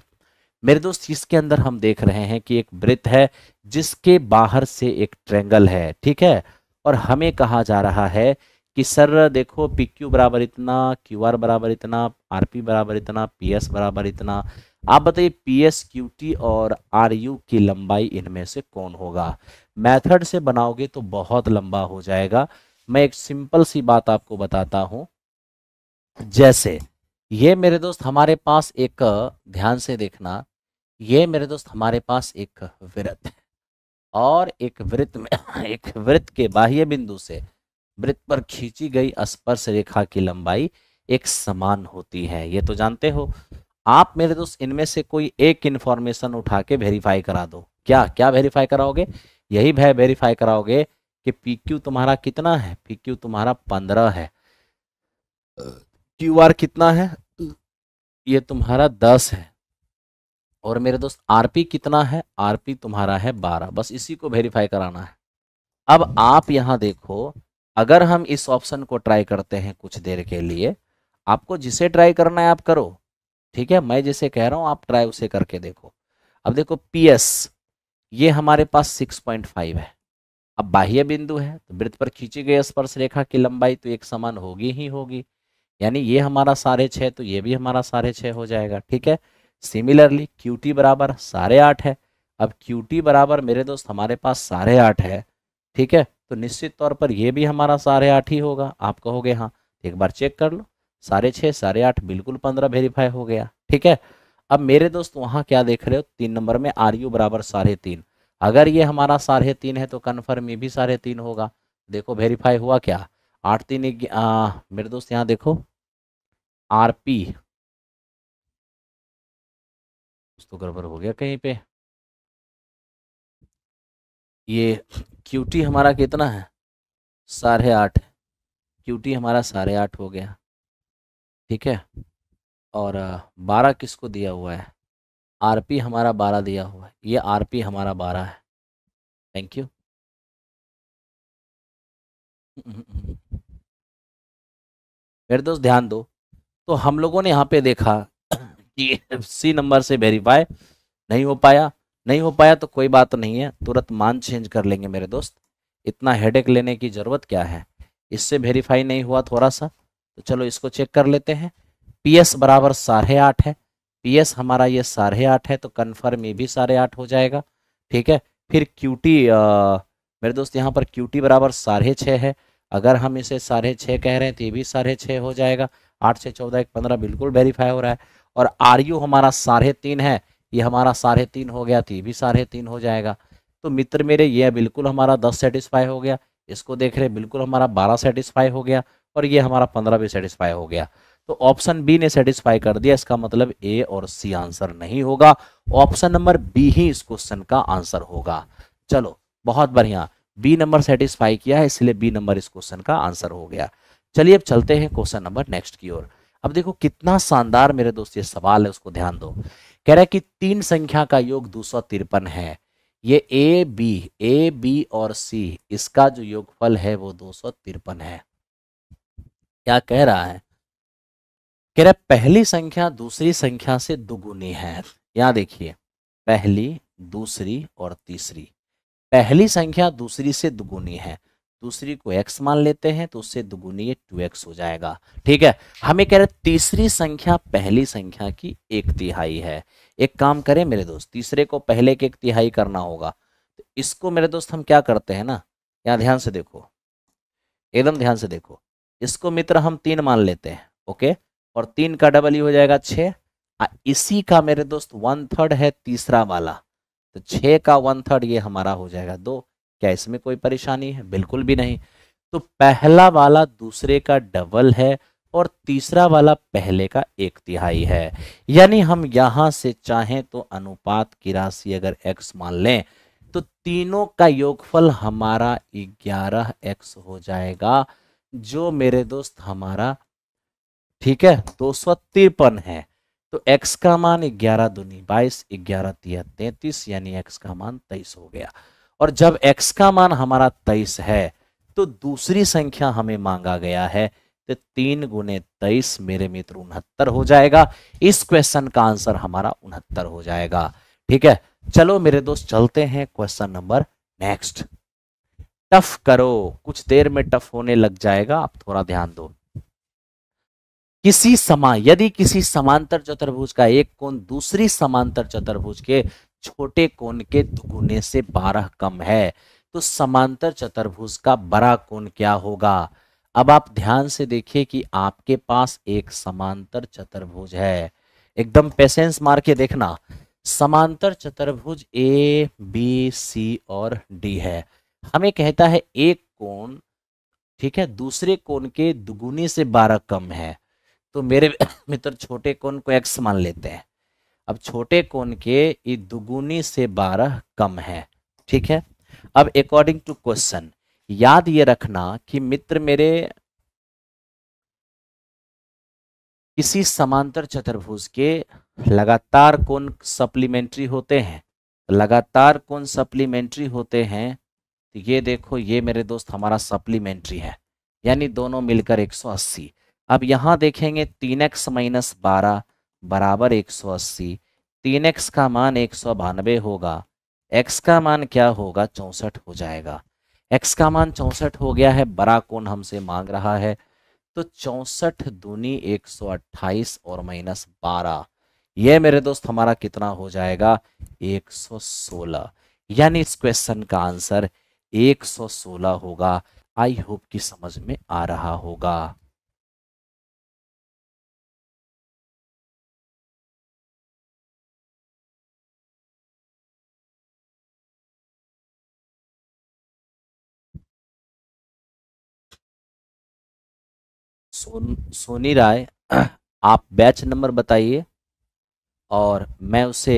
A: मेरे दोस्त इसके अंदर हम देख रहे हैं कि एक वृत्त है जिसके बाहर से एक ट्रेंगल है ठीक है और हमें कहा जा रहा है कि सर देखो पी क्यू बराबर इतना क्यू आर बराबर इतना आर पी बराबर इतना पी एस बराबर इतना आप बताइए पी एस क्यू टी और आर यू की लंबाई इनमें से कौन होगा मेथड से बनाओगे तो बहुत लंबा हो जाएगा मैं एक सिंपल सी बात आपको बताता हूँ जैसे ये मेरे दोस्त हमारे पास एक ध्यान से देखना ये मेरे दोस्त हमारे पास एक वृत्त है और एक वृत्त में एक वृत्त के बाह्य बिंदु से वृत्त पर खींची गई स्पर्श रेखा की लंबाई एक समान होती है ये तो जानते हो आप मेरे दोस्त इनमें से कोई एक इन्फॉर्मेशन उठा के वेरीफाई करा दो क्या क्या वेरीफाई कराओगे यही भय वेरीफाई कराओगे कि पी क्यू तुम्हारा कितना है पी क्यू तुम्हारा पंद्रह है क्यू आर कितना है ये तुम्हारा दस है और मेरे दोस्त आरपी कितना है आरपी तुम्हारा है बारह बस इसी को वेरीफाई कराना है अब आप यहाँ देखो अगर हम इस ऑप्शन को ट्राई करते हैं कुछ देर के लिए आपको जिसे ट्राई करना है आप करो ठीक है मैं जिसे कह रहा हूं आप ट्राई उसे करके देखो अब देखो पी ये हमारे पास 6.5 है अब बाह्य बिंदु है तो वृत्त पर खींची गई स्पर्श रेखा की लंबाई तो एक समान होगी ही होगी यानी ये हमारा सारे छः तो ये भी हमारा सारे छः हो जाएगा ठीक है सिमिलरली क्यू टी बराबर साढ़े आठ है अब क्यू टी बराबर मेरे दोस्त हमारे पास साढ़े आठ है ठीक है तो निश्चित तौर पर यह भी हमारा साढ़े आठ ही होगा आप कहोगे हाँ एक बार चेक कर लो साढ़े छः साढ़े आठ बिल्कुल पंद्रह वेरीफाई हो गया ठीक है अब मेरे दोस्त वहाँ क्या देख रहे हो तीन नंबर में आर यू बराबर साढ़े तीन अगर ये हमारा साढ़े तीन है तो कन्फर्म ये भी साढ़े तीन होगा
B: देखो वेरीफाई हुआ क्या आठ तीन मेरे दोस्त यहाँ देखो आर पी कुछ तो गड़बड़ हो गया कहीं पे ये क्यूटी हमारा कितना है साढ़े आठ क्यूटी हमारा साढ़े आठ हो गया ठीक है
A: और बारह किसको दिया हुआ है
C: आरपी हमारा बारह दिया हुआ है ये आरपी हमारा बारह है थैंक यू
B: मेरे दोस्त ध्यान दो तो हम लोगों ने यहाँ पे देखा सी नंबर से
A: वेरीफाई नहीं हो पाया नहीं हो पाया तो कोई बात नहीं है तुरंत मान चेंज कर लेंगे मेरे दोस्त इतना हेडेक लेने की ज़रूरत क्या है इससे वेरीफाई नहीं हुआ थोड़ा सा तो चलो इसको चेक कर लेते हैं पी एस बराबर साढ़े आठ है पी एस हमारा ये साढ़े आठ है तो कन्फर्म ये भी साढ़े आठ हो जाएगा ठीक है फिर क्यू टी मेरे दोस्त यहाँ पर क्यू टी बराबर साढ़े छः है अगर हम इसे साढ़े छः कह रहे हैं तो ये भी साढ़े छः हो जाएगा आठ छः चौदह एक पंद्रह बिल्कुल वेरीफाई हो रहा है और आर यू हमारा साढ़े तीन है ये हमारा साढ़े तीन हो गया तो ये भी साढ़े तीन हो जाएगा तो मित्र मेरे ये बिल्कुल हमारा दस सेटिस्फाई हो गया इसको देख रहे बिल्कुल हमारा बारह सेटिस्फाई हो गया और ये हमारा पंद्रह भी सेटिस्फाई हो गया तो ऑप्शन बी ने सेटिस्फाई कर दिया इसका मतलब ए और सी आंसर नहीं होगा ऑप्शन नंबर बी ही इस क्वेश्चन का आंसर होगा चलो बहुत बढ़िया बी नंबर सेटिस्फाई किया है इसलिए बी नंबर इस क्वेश्चन का आंसर हो गया चलिए अब चलते हैं क्वेश्चन नंबर नेक्स्ट की ओर अब देखो कितना शानदार मेरे दोस्त ये सवाल है उसको ध्यान दो कह रहा है कि तीन संख्या का योग दो है ये ए बी ए बी और सी इसका जो योगफल है वो दो है क्या कह रहा है कह रहा है पहली संख्या दूसरी संख्या से दुगुनी है यहां देखिए पहली दूसरी और तीसरी पहली संख्या दूसरी से दुगुनी है दूसरी को x मान लेते हैं तो उससे दुगुनी टू एक्स हो जाएगा ठीक है हमें कह रहे तीसरी संख्या पहली संख्या की एक तिहाई है एक काम करें मेरे दोस्त तीसरे को पहले के एक तिहाई करना होगा तो इसको मेरे दोस्त हम क्या करते हैं ना यहाँ ध्यान से देखो एकदम ध्यान से देखो इसको मित्र हम तीन मान लेते हैं ओके और तीन का डबल ही हो जाएगा छ इसी का मेरे दोस्त वन थर्ड है तीसरा वाला तो छ का वन थर्ड ये हमारा हो जाएगा दो क्या इसमें कोई परेशानी है बिल्कुल भी नहीं तो पहला वाला दूसरे का डबल है और तीसरा वाला पहले का एक तिहाई है यानी हम यहां से चाहें तो अनुपात की राशि अगर एक्स मान लें तो तीनों का योगफल हमारा ग्यारह एक्स हो जाएगा जो मेरे दोस्त हमारा ठीक है दो सौ तिरपन है तो x का मान ग्यारह दूनी बाईस ग्यारह तिया तैतीस यानी x का मान तेईस हो गया और जब x का मान हमारा तेईस है तो दूसरी संख्या हमें मांगा गया है तो तीन गुने तेईस मेरे मित्र उनहत्तर हो जाएगा इस क्वेश्चन का आंसर हमारा उनहत्तर हो जाएगा ठीक है चलो मेरे दोस्त चलते हैं क्वेश्चन नंबर नेक्स्ट टफ करो कुछ देर में टफ होने लग जाएगा आप थोड़ा ध्यान दो किसी समान यदि किसी समांतर चतुर्भुज का एक कोण दूसरी समांतर चतुर्भुज के छोटे कोण के दुगुने से बारह कम है तो समांतर चतुर्भुज का बड़ा कोण क्या होगा अब आप ध्यान से देखिए कि आपके पास एक समांतर चतुर्भुज है एकदम पेशेंस मार के देखना समांतर चतुर्भुज ए बी सी और डी है हमें कहता है एक कोण ठीक है दूसरे कोण के दुगुने से बारह कम है तो मेरे मित्र छोटे कोण को एक्स मान लेते हैं अब छोटे कोण के दुगुनी से बारह कम है ठीक है अब अकॉर्डिंग
B: टू क्वेश्चन याद ये रखना कि मित्र मेरे किसी समांतर चतुर्भुज के लगातार कोण
A: सप्लीमेंट्री होते हैं लगातार कोण सप्लीमेंट्री होते हैं तो ये देखो ये मेरे दोस्त हमारा सप्लीमेंट्री है यानी दोनों मिलकर 180 अब यहाँ देखेंगे तीन एक्स माइनस बारह बराबर एक सौ अस्सी तीन एक्स का मान एक सौ बानवे होगा एक्स का मान क्या होगा चौंसठ हो जाएगा एक्स का मान चौंसठ हो गया है बड़ा कोण हमसे मांग रहा है तो चौंसठ दूनी एक सौ अट्ठाईस और माइनस बारह ये मेरे दोस्त हमारा कितना हो जाएगा एक सौ सोलह यानी इस क्वेश्चन का आंसर
C: एक सौ सोलह होगा आई होप कि समझ में आ रहा होगा सोन सोनी राय आप बैच नंबर बताइए और मैं उसे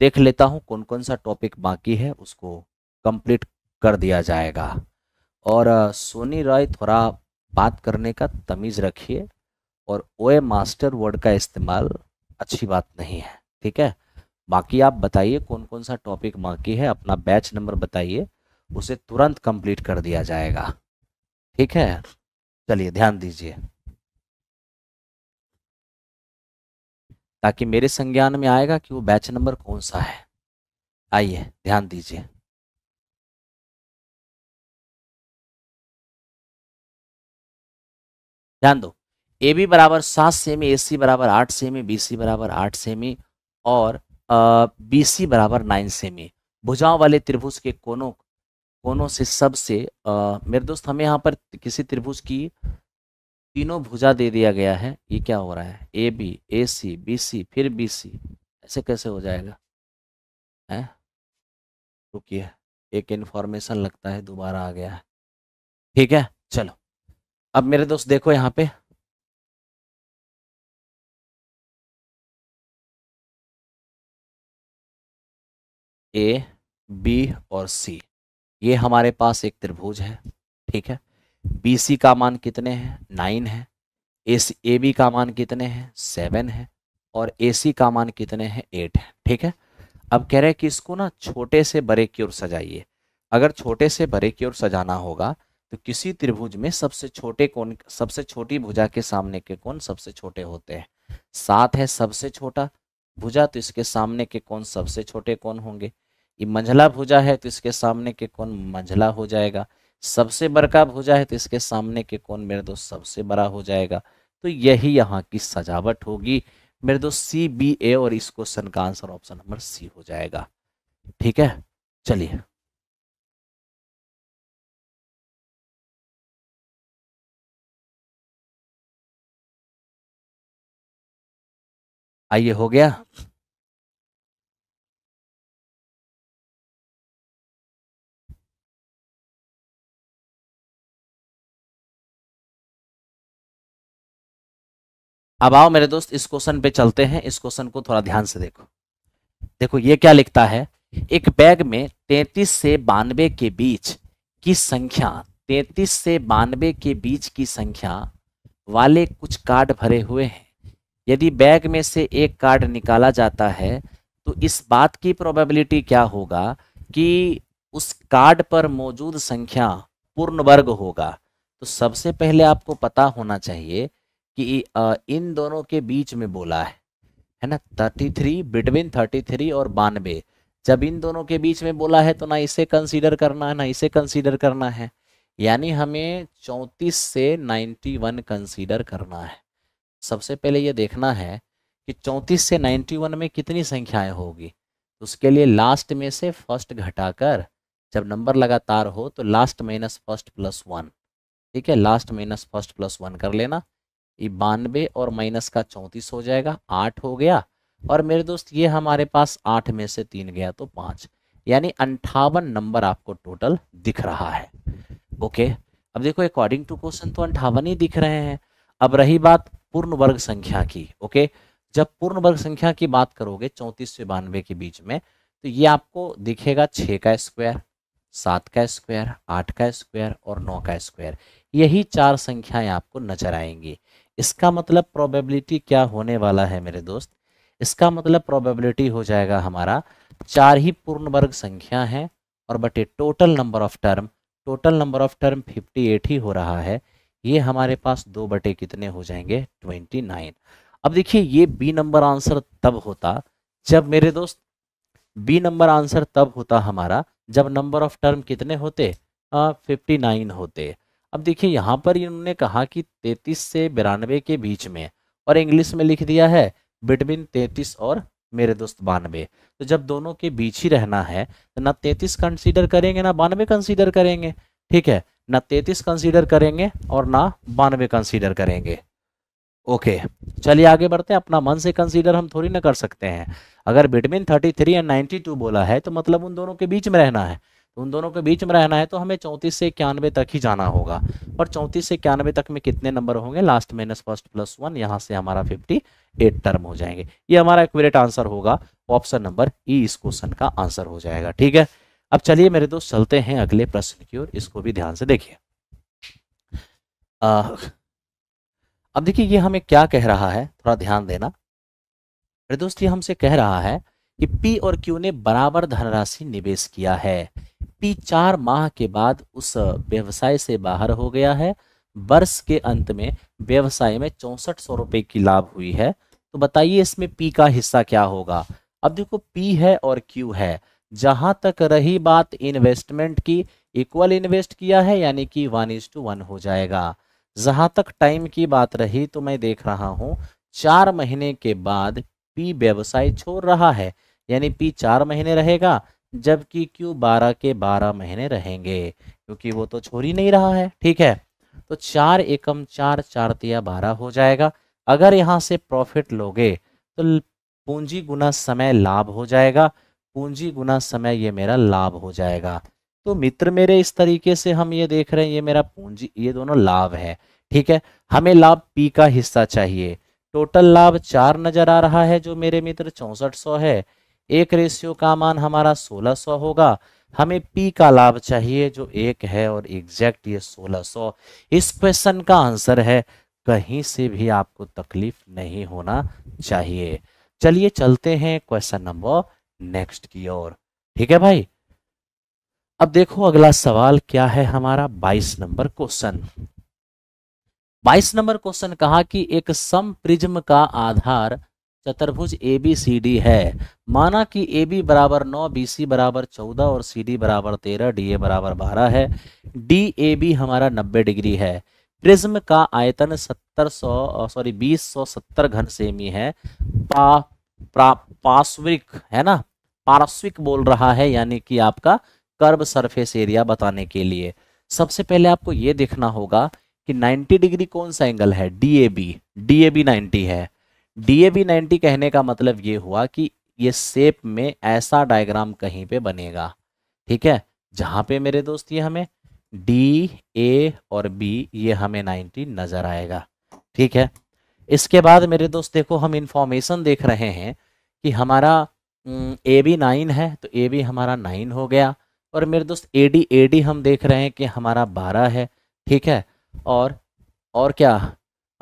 A: देख लेता हूँ कौन कौन सा टॉपिक बाकी है उसको कंप्लीट कर दिया जाएगा और सोनी राय थोड़ा बात करने का तमीज़ रखिए और ओए मास्टर वर्ड का इस्तेमाल अच्छी बात नहीं है ठीक है बाकी आप बताइए कौन कौन सा टॉपिक बाकी है अपना बैच नंबर
B: बताइए उसे तुरंत कंप्लीट कर दिया जाएगा ठीक है चलिए ध्यान दीजिए ताकि मेरे संज्ञान में आएगा कि वो बैच नंबर कौन सा है आइए ध्यान दीजिए
C: ध्यान दो ए बी बराबर सात सेमी ए सी बराबर आठ सेमी बी सी बराबर आठ
A: सेमी और बी सी बराबर नाइन सेमी भुजाओं वाले त्रिभुज के कोनों कोनों से सब से मेरे दोस्त हमें यहाँ पर किसी त्रिभुज की तीनों भुजा दे दिया गया है ये क्या हो रहा है A B A C B C फिर
B: बी सी ऐसे कैसे हो जाएगा है रुकिए एक इन्फॉर्मेशन लगता है दोबारा आ गया है ठीक है चलो अब मेरे दोस्त देखो यहाँ पे ए बी और सी ये हमारे पास एक त्रिभुज है ठीक है बी का मान कितने
A: हैं नाइन है एस ए बी का मान कितने हैं सेवन है और ए सी का मान कितने हैं एट है ठीक है अब कह रहे हैं कि इसको ना छोटे से बड़े की ओर सजाइए अगर छोटे से बड़े की ओर सजाना होगा तो किसी त्रिभुज में सबसे छोटे कोण सबसे छोटी भुजा के सामने के कोण सबसे छोटे होते हैं सात है सबसे छोटा भुजा तो इसके सामने के कोण सबसे छोटे कौन होंगे ये मंझला भुजा है तो इसके सामने के कौन मंझला हो जाएगा सबसे बड़का भुजा है तो इसके सामने के कौन मेरे दोस्त सबसे बड़ा हो जाएगा तो यही यहाँ की सजावट होगी मेरे दोस्त सी बी
C: ए और इस क्वेश्चन का आंसर ऑप्शन नंबर सी हो जाएगा ठीक है चलिए आइए हो गया
B: अब आओ मेरे दोस्त इस क्वेश्चन पे चलते हैं इस क्वेश्चन को थोड़ा ध्यान से देखो देखो ये क्या लिखता है एक बैग में तैतीस से
A: बानवे के बीच की संख्या तैतीस से बानवे के बीच की संख्या वाले कुछ कार्ड भरे हुए हैं यदि बैग में से एक कार्ड निकाला जाता है तो इस बात की प्रोबेबिलिटी क्या होगा कि उस कार्ड पर मौजूद संख्या पूर्ण वर्ग होगा तो सबसे पहले आपको पता होना चाहिए कि इन दोनों के बीच में बोला है है ना थ्री बिटवीन थर्टी थ्री और बानवे जब इन दोनों के बीच में बोला है तो ना इसे कंसीडर करना है ना इसे कंसीडर करना है यानी हमें चौंतीस से नाइन्टी वन कंसीडर करना है सबसे पहले ये देखना है कि चौंतीस से नाइन्टी वन में कितनी संख्याएं होगी तो उसके लिए लास्ट में से फर्स्ट घटाकर जब नंबर लगातार हो तो last minus first plus one ठीक है last minus first plus one कर लेना ये बानवे और माइनस का चौंतीस हो जाएगा आठ हो गया और मेरे दोस्त ये हमारे पास आठ में से तीन गया तो पाँच यानी अंठावन नंबर आपको टोटल दिख रहा है ओके अब देखो अकॉर्डिंग टू क्वेश्चन तो अंठावन ही दिख रहे हैं अब रही बात पूर्ण वर्ग संख्या की ओके जब पूर्ण वर्ग संख्या की बात करोगे चौंतीस से बानवे के बीच में तो ये आपको दिखेगा छः का स्क्वायर सात का स्क्वायर आठ का स्क्वायर और नौ का स्क्वायर यही चार संख्याएं आपको नजर आएंगी इसका मतलब प्रोबेबिलिटी क्या होने वाला है मेरे दोस्त इसका मतलब प्रोबेबिलिटी हो जाएगा हमारा चार ही पूर्ण वर्ग संख्या है और बटे total number of term total number of term 58 ही हो रहा है ये हमारे पास दो बटे कितने हो जाएंगे 29 अब देखिए ये बी नंबर आंसर तब होता जब मेरे दोस्त बी नंबर आंसर तब होता हमारा जब नंबर ऑफ टर्म कितने होते फिफ्टी नाइन होते अब देखिए यहाँ पर इन्होंने कहा कि तैतीस से बिरानवे के बीच में और इंग्लिश में लिख दिया है बिटवीन तैतीस और मेरे दोस्त बानवे तो जब दोनों के बीच ही रहना है तो ना तैतीस कंसीडर करेंगे ना बानवे कंसीडर करेंगे ठीक है ना तैतीस कंसीडर करेंगे और ना बानवे कंसीडर करेंगे ओके चलिए आगे बढ़ते हैं अपना मन से कंसीडर हम थोड़ी ना कर सकते हैं अगर between thirty three and ninety two बोला है तो मतलब उन दोनों के बीच में रहना है उन दोनों के बीच में रहना है तो हमें चौंतीस से इक्यानवे तक ही जाना होगा और चौंतीस से इक्यानवे तक में कितने नंबर होंगे last minus first plus one यहाँ से हमारा फिफ्टी एट टर्म हो जाएंगे ये हमारा एक्यूरेट आंसर होगा ऑप्शन नंबर ई इस क्वेश्चन का आंसर हो जाएगा ठीक है अब चलिए मेरे दोस्त चलते हैं अगले प्रश्न की ओर इसको भी ध्यान से देखिए अब देखिए ये हमें क्या कह रहा है थोड़ा ध्यान देना मेरे दोस्त ये हमसे कह रहा है कि पी और क्यू ने बराबर धनराशि निवेश किया है व्यक्ति चार माह के बाद उस व्यवसाय से बाहर हो गया है वर्ष के अंत में व्यवसाय में चौसठ सौ रुपये की लाभ हुई है तो बताइए इसमें पी का हिस्सा क्या होगा अब देखो पी है और क्यू है जहां तक रही बात इन्वेस्टमेंट की इक्वल इन्वेस्ट किया है यानी कि वन इज टू वन हो जाएगा जहां तक टाइम की बात रही तो मैं देख रहा हूं चार महीने के बाद पी व्यवसाय छोड़ रहा है यानी पी चार महीने रहेगा जबकि क्यू बारह के बारह महीने रहेंगे क्योंकि वो तो छोड़ ही नहीं रहा है ठीक है तो चार एकम चार चार तिया बारह हो जाएगा अगर यहाँ से प्रॉफिट लोगे तो पूंजी गुना समय लाभ हो जाएगा पूंजी गुना समय ये मेरा लाभ हो जाएगा तो मित्र मेरे इस तरीके से हम ये देख रहे हैं ये मेरा पूंजी ये दोनों लाभ है ठीक है हमें लाभ पी का हिस्सा चाहिए टोटल लाभ चार नजर आ रहा है जो मेरे मित्र चौंसठ सौ है एक रेशियो का मान हमारा 1600 होगा हमें पी का लाभ चाहिए जो एक है और एग्जैक्ट ये 1600 इस क्वेश्चन का आंसर है कहीं से भी आपको तकलीफ नहीं होना चाहिए चलिए चलते हैं क्वेश्चन नंबर नेक्स्ट की ओर ठीक है भाई अब देखो अगला सवाल क्या है हमारा 22 नंबर क्वेश्चन 22 नंबर क्वेश्चन कहा कि एक सम प्रिज्म का आधार चतुर्भुज ए बी सी डी है माना कि ए बी बराबर नौ बी सी बराबर चौदह और सी डी बराबर तेरह डी ए बराबर बारह है डी ए बी हमारा नब्बे डिग्री है प्रिज्म का आयतन सत्तर सौ सॉरी बीस सौ सत्तर घन सेमी है पा प्रा पार्श्विक है ना पार्श्विक बोल रहा है यानी कि आपका कर्व सरफेस एरिया बताने के लिए सबसे पहले आपको ये देखना होगा कि 90 डिग्री कौन सा एंगल है D A B D A B ninety है बी 90 कहने का मतलब ये हुआ कि ये सेप में ऐसा डायग्राम कहीं पे बनेगा ठीक है जहाँ पे मेरे दोस्त ये हमें डी ए और बी ये हमें नाइन्टी नज़र आएगा ठीक है इसके बाद मेरे दोस्त देखो हम इंफॉर्मेशन देख रहे हैं कि हमारा ए बी नाइन है तो ए बी हमारा नाइन हो गया और मेरे दोस्त ए डी ए डी हम देख रहे हैं कि हमारा बारह है ठीक है और और क्या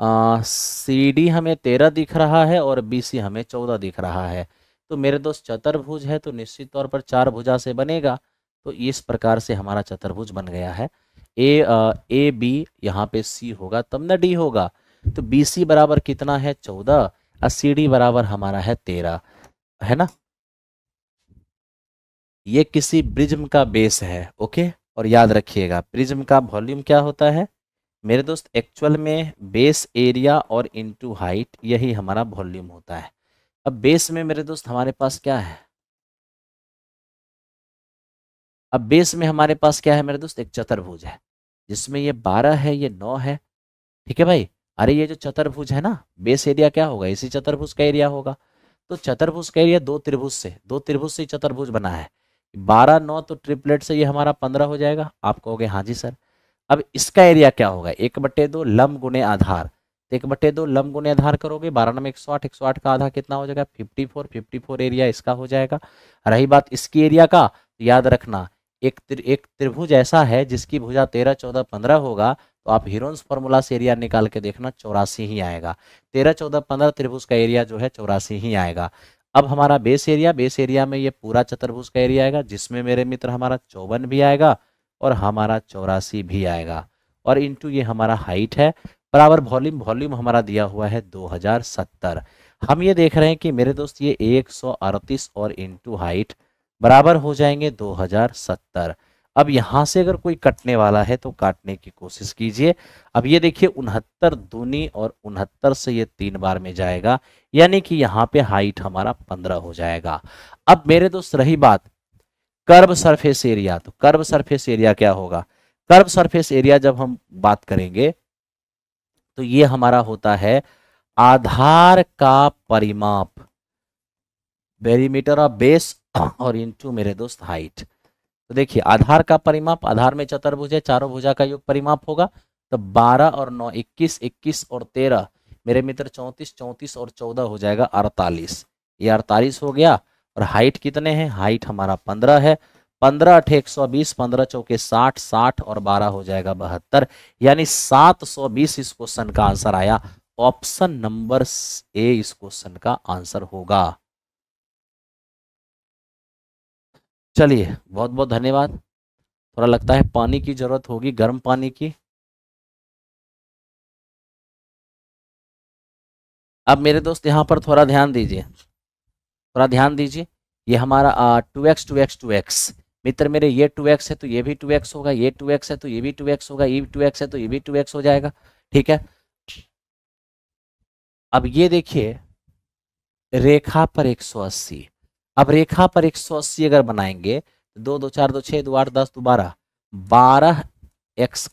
A: सी डी हमें तेरह दिख रहा है और बी सी हमें चौदह दिख रहा है तो मेरे दोस्त चतुर्भुज है तो निश्चित तौर पर चार भुजा से बनेगा तो इस प्रकार से हमारा चतुर्भुज बन गया है ए ए बी यहाँ पे सी होगा तब ना डी होगा तो बी सी बराबर कितना है चौदह और सी डी बराबर हमारा है तेरह है ना ये किसी ब्रिज्म का बेस है ओके और याद रखिएगा प्रिज्म का वॉल्यूम क्या होता है मेरे दोस्त एक्चुअल में बेस एरिया और इनटू हाइट यही हमारा वॉल्यूम होता है अब बेस
B: में मेरे दोस्त हमारे पास क्या है अब बेस में हमारे पास क्या है मेरे दोस्त एक चतुर्भुज है जिसमें ये बारह है ये नौ है
A: ठीक है भाई अरे ये जो चतुर्भुज है ना बेस एरिया क्या होगा इसी चतुर्भुज का एरिया होगा तो चतुर्भुज का एरिया दो त्रिभुज से दो त्रिभुज से चतुर्भुज बना है बारह नौ तो ट्रिपलेट से ये हमारा पंद्रह हो जाएगा आप कहोगे हाँ जी सर अब इसका एरिया क्या होगा एक बट्टे दो लम गुने आधार तो एक बट्टे दो लम गुने आधार करोगे बारह नंबर एक सौ आठ एक सौ आठ का आधा कितना हो जाएगा fifty four fifty four area इसका हो जाएगा रही बात इसकी एरिया का तो याद रखना एक त्रि, एक त्रिभुज ऐसा है जिसकी भुजा तेरह चौदह पंद्रह होगा तो आप हीरोन्स फॉर्मूला से एरिया निकाल के देखना चौरासी ही आएगा तेरह चौदह पंद्रह त्रिभुज का एरिया जो है चौरासी ही आएगा अब हमारा बेस एरिया बेस एरिया में ये पूरा चतुर्भुज का एरिया आएगा जिसमें मेरे मित्र हमारा चौवन भी आएगा और हमारा चौरासी भी आएगा और इनटू ये हमारा हाइट है बराबर वॉल्यूम वॉल्यूम हमारा दिया हुआ है 2070 हम ये देख रहे हैं कि मेरे दोस्त ये एक और इंटू हाइट बराबर हो जाएंगे 2070 अब यहाँ से अगर कोई कटने वाला है तो काटने की कोशिश कीजिए अब ये देखिए उनहत्तर दूनी और उनहत्तर से ये तीन बार में जाएगा यानी कि यहाँ पे हाइट हमारा पंद्रह हो जाएगा अब मेरे दोस्त रही बात कर्व सरफेस एरिया तो कर्व सरफेस एरिया क्या होगा कर्व सरफेस एरिया जब हम बात करेंगे तो ये हमारा होता है आधार का परिमाप बेरीमीटर ऑफ बेस और इनटू मेरे दोस्त हाइट तो देखिए आधार का परिमाप आधार में चतुर्भुज है चारों भुजा का योग परिमाप होगा तो 12 और 9 21 21 और 13 मेरे मित्र 34 34 और 14 हो जाएगा 48 ये 48 हो गया और हाइट कितने हैं हाइट हमारा पंद्रह है पंद्रह अठे एक सौ बीस पंद्रह चौके साठ साठ और बारह हो जाएगा बहत्तर यानी सात सौ बीस इस क्वेश्चन का आंसर आया ऑप्शन नंबर ए इस क्वेश्चन का आंसर होगा
B: चलिए बहुत बहुत धन्यवाद थोड़ा लगता है पानी की जरूरत होगी गर्म पानी की अब मेरे दोस्त यहां पर थोड़ा ध्यान दीजिए थोड़ा ध्यान दीजिए ये हमारा two x two x two x मित्र मेरे ये टू एक्स
A: है तो ये भी टू एक्स होगा ये टू एक्स है तो ये भी टू एक्स होगा ये टू एक्स है तो ये भी टू एक्स हो जाएगा ठीक है अब ये देखिए रेखा पर एक सौ अस्सी अब रेखा पर एक सौ अस्सी अगर बनाएंगे तो दो दो चार दो छः दो आठ दस दो बारह बारह एक्स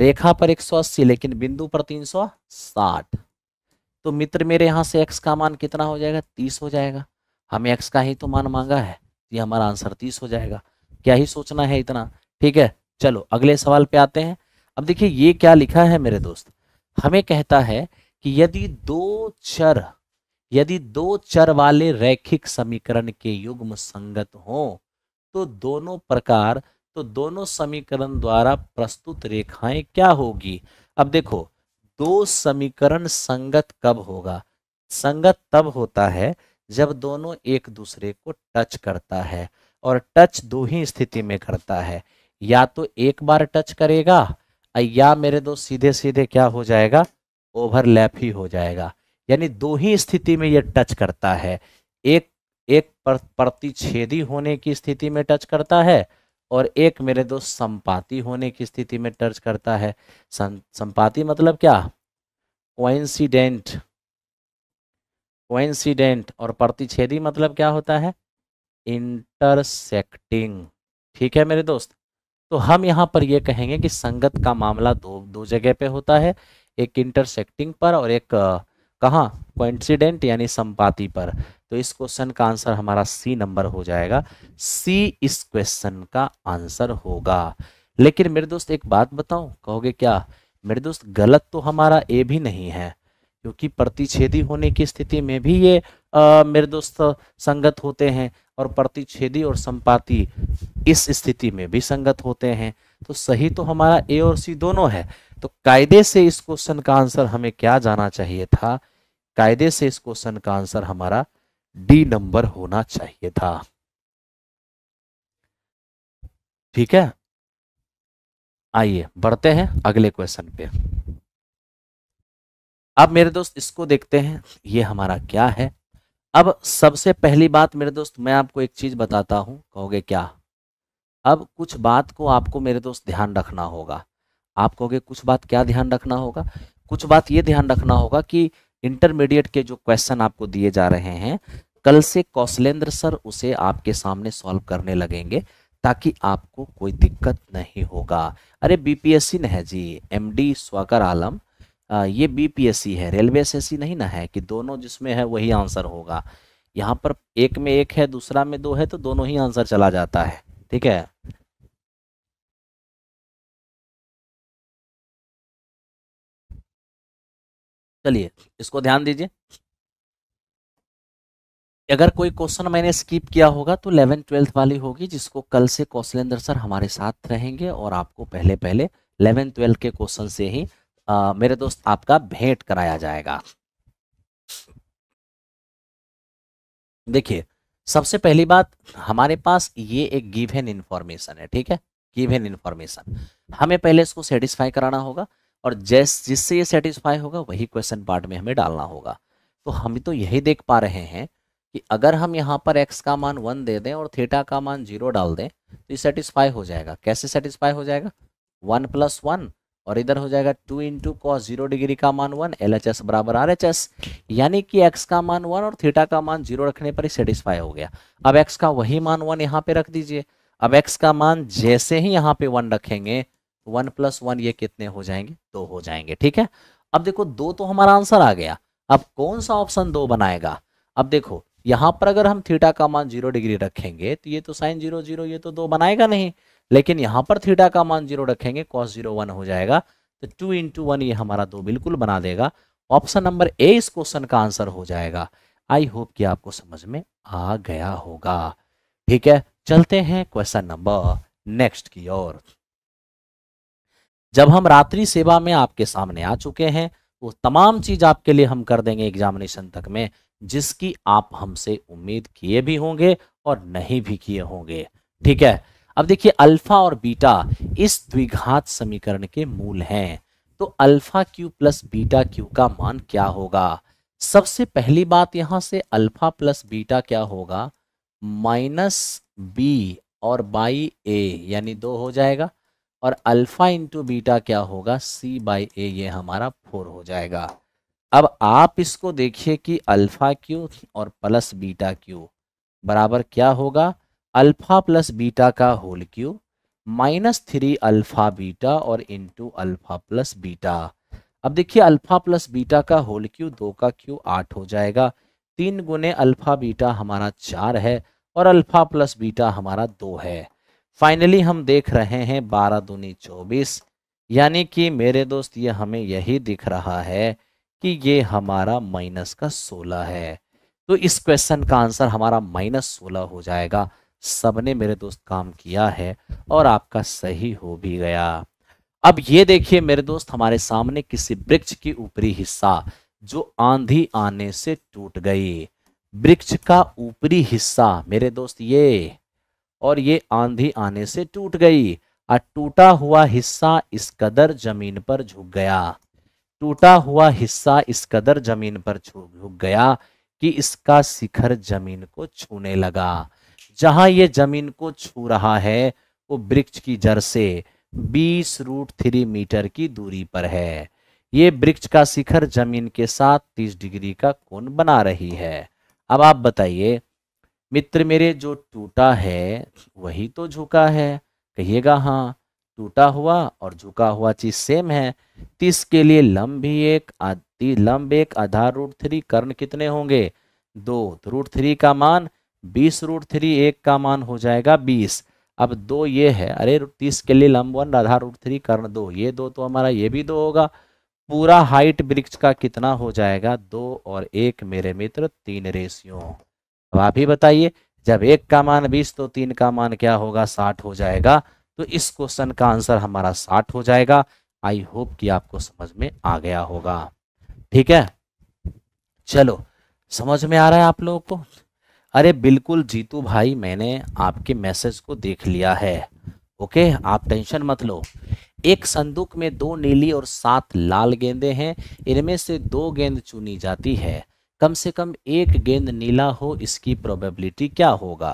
A: रेखा पर एक सौ अस्सी लेकिन बिंदु पर तीन सौ साठ तो मित्र मेरे यहाँ से एक्स का मान कितना हो जाएगा तीस हो जाएगा हमें एक्स का ही तो मान मांगा है ये हमारा आंसर तीस हो जाएगा क्या ही सोचना है इतना ठीक है चलो अगले सवाल पे आते हैं अब देखिए ये क्या लिखा है मेरे दोस्त हमें कहता है कि यदि दो चर यदि दो चर वाले रैखिक समीकरण के युग्म संगत हो तो दोनों प्रकार तो दोनों समीकरण द्वारा प्रस्तुत रेखाएं क्या होगी अब देखो दो समीकरण संगत कब होगा संगत तब होता है जब दोनों एक दूसरे को टच करता है और टच दो ही स्थिति में करता है या तो एक बार टच करेगा या मेरे दोस्त सीधे सीधे क्या हो जाएगा ओवरलैप ही हो जाएगा यानी दो ही स्थिति में ये टच करता है एक एक प्रतिच्छेदी होने की स्थिति में टच करता है और एक मेरे दोस्त संपाति होने की स्थिति में टच करता है संपाति मतलब क्या कोइंसिडेंट कोइंसिडेंट और प्रतिच्छेदी मतलब क्या होता है इंटरसेक्टिंग ठीक है मेरे दोस्त तो हम यहाँ पर ये कहेंगे कि संगत का मामला दो दो जगह पे होता है एक इंटरसेक्टिंग पर और एक कहाँ कोइंसिडेंट यानी संपाति पर तो इस क्वेश्चन का आंसर हमारा सी नंबर हो जाएगा सी इस क्वेश्चन का आंसर होगा लेकिन मेरे दोस्त एक बात बताऊं कहोगे क्या मेरे दोस्त गलत तो हमारा ए भी नहीं है क्योंकि प्रतिच्छेदी होने की स्थिति में भी ये दोस्त संगत होते हैं और प्रतिच्छेदी और संपाति इस स्थिति में भी संगत होते हैं तो सही तो हमारा ए और सी दोनों है तो कायदे से इस क्वेश्चन का आंसर हमें क्या जाना चाहिए था कायदे से इस क्वेश्चन का आंसर हमारा
B: डी नंबर होना चाहिए था ठीक है आइए बढ़ते हैं अगले क्वेश्चन पे अब मेरे दोस्त इसको देखते हैं ये हमारा क्या है अब
A: सबसे पहली बात मेरे दोस्त मैं आपको एक चीज़ बताता हूँ कहोगे क्या अब कुछ बात को आपको मेरे दोस्त ध्यान रखना होगा आप कहोगे कुछ बात क्या ध्यान रखना होगा कुछ बात ये ध्यान रखना होगा कि इंटरमीडिएट के जो क्वेश्चन आपको दिए जा रहे हैं कल से कौशलेंद्र सर उसे आपके सामने सॉल्व करने लगेंगे ताकि आपको कोई दिक्कत नहीं होगा अरे बीपीएससी ने है जी एमडी स्वाकर आलम ये बीपीएससी है रेलवे एस नहीं ना है कि दोनों जिसमें है वही आंसर होगा
B: यहाँ पर एक में एक है दूसरा में दो है तो दोनों ही आंसर चला जाता है ठीक है चलिए इसको ध्यान दीजिए अगर कोई क्वेश्चन मैंने स्किप किया होगा तो इलेवन ट्वेल्थ वाली होगी जिसको कल से कौशलेंद्र सर
A: हमारे साथ रहेंगे और आपको पहले पहले इलेवन ट्वेल्थ के क्वेश्चन से ही आ, मेरे दोस्त आपका भेंट कराया जाएगा देखिए सबसे पहली बात हमारे पास ये एक गिव एन है ठीक है गिव एन हमें पहले इसको सेटिस्फाई कराना होगा और जैस जिससे ये सेटिस्फाई होगा वही क्वेश्चन पार्ट में हमें डालना होगा तो हम तो यही देख पा रहे हैं कि अगर हम यहाँ पर एक्स का मान वन दे दें और थीटा का मान जीरो डाल दें तो ये सेटिस्फाई हो जाएगा कैसे सेटिस्फाई हो जाएगा वन प्लस वन और इधर हो जाएगा two into cos zero degree का मान वन एल एच एस बराबर आर एच एस यानी कि एक्स का मान वन और थीटा का मान जीरो रखने पर ही सेटिस्फाई हो गया अब एक्स का वही मान वन यहाँ पे रख दीजिए अब एक्स का मान जैसे ही यहाँ पे वन रखेंगे वन प्लस वन ये कितने हो जाएंगे दो हो जाएंगे ठीक है अब देखो दो तो हमारा आंसर आ गया अब कौन सा ऑप्शन दो बनाएगा अब देखो यहाँ पर अगर हम थीटा का मान जीरो डिग्री रखेंगे तो ये तो साइन जीरो जीरो ये तो दो बनाएगा नहीं लेकिन यहाँ पर थीटा का मान जीरो रखेंगे कॉस जीरो वन हो जाएगा तो टू इंटू वन ये हमारा दो बिल्कुल बना देगा ऑप्शन नंबर ए इस क्वेश्चन का आंसर हो जाएगा आई होप कि आपको समझ में आ गया होगा ठीक है चलते हैं क्वेश्चन नंबर नेक्स्ट की ओर जब हम रात्रि सेवा में आपके सामने आ चुके हैं वो तो तमाम चीज आपके लिए हम कर देंगे एग्जामिनेशन तक में जिसकी आप हमसे उम्मीद किए भी होंगे और नहीं भी किए होंगे ठीक है अब देखिए अल्फा और बीटा इस द्विघात समीकरण के मूल हैं तो alpha cube plus beta cube का मान क्या होगा सबसे पहली बात यहां से अल्फा प्लस बीटा क्या होगा माइनस बी और बाई ए यानी दो हो जाएगा और अल्फा इंटू बीटा क्या होगा सी बाई ए ये हमारा फोर हो जाएगा अब आप इसको देखिए कि अल्फा क्यू और प्लस बीटा क्यू बराबर क्या होगा अल्फा प्लस बीटा का whole cube minus three alpha beta और इंटू अल्फा प्लस बीटा अब देखिए अल्फा प्लस बीटा का होल क्यू दो का क्यू आठ हो जाएगा तीन गुने अल्फा बीटा हमारा चार है और अल्फा प्लस बीटा हमारा दो है फाइनली हम देख रहे हैं बारह दूनी चौबीस यानी कि मेरे दोस्त ये हमें यही दिख रहा है कि ये हमारा माइनस का सोलह है तो इस क्वेश्चन का आंसर हमारा माइनस सोलह हो जाएगा सबने मेरे दोस्त काम किया है और आपका सही हो भी गया अब ये देखिए मेरे दोस्त हमारे सामने किसी वृक्ष की ऊपरी हिस्सा जो आंधी आने से टूट गई वृक्ष का ऊपरी हिस्सा मेरे दोस्त ये और ये आंधी आने से टूट गई और टूटा हुआ हिस्सा इस कदर जमीन पर झुक गया टूटा हुआ हिस्सा इस कदर जमीन पर झुक गया कि इसका शिखर जमीन को छूने लगा जहां ये जमीन को छू रहा है वो वृक्ष की जड़ से बीस रूट थ्री मीटर की दूरी पर है ये वृक्ष का शिखर जमीन के साथ तीस डिग्री का कोण बना रही है अब आप बताइए मित्र मेरे जो टूटा है वही तो झुका है कहिएगा हाँ टूटा हुआ और झुका हुआ चीज सेम है तीस के लिए लंब भी एक लंब एक आधार रूट थ्री कर्ण कितने होंगे दो तो रूट थ्री का मान बीस रूट थ्री एक का मान हो जाएगा बीस अब दो ये है अरे तीस के लिए लंब वन रूट थ्री कर्ण दो ये दो तो हमारा ये भी दो होगा पूरा हाइट वृक्ष का कितना हो जाएगा दो और एक मेरे मित्र तीन रेशियो अब आप ही बताइए जब एक का मान बीस तो तीन का मान क्या होगा साठ हो जाएगा तो इस क्वेश्चन का आंसर हमारा साठ हो जाएगा आई होप कि आपको समझ में आ गया होगा ठीक है चलो समझ में आ रहा है आप लोगों को अरे बिल्कुल जीतू भाई मैंने आपके मैसेज को देख लिया है ओके आप टेंशन मत लो एक संदूक में दो नीली और सात लाल गेंदे हैं इनमें से दो गेंद चुनी जाती है कम से कम एक गेंद नीला हो इसकी प्रोबेबिलिटी क्या होगा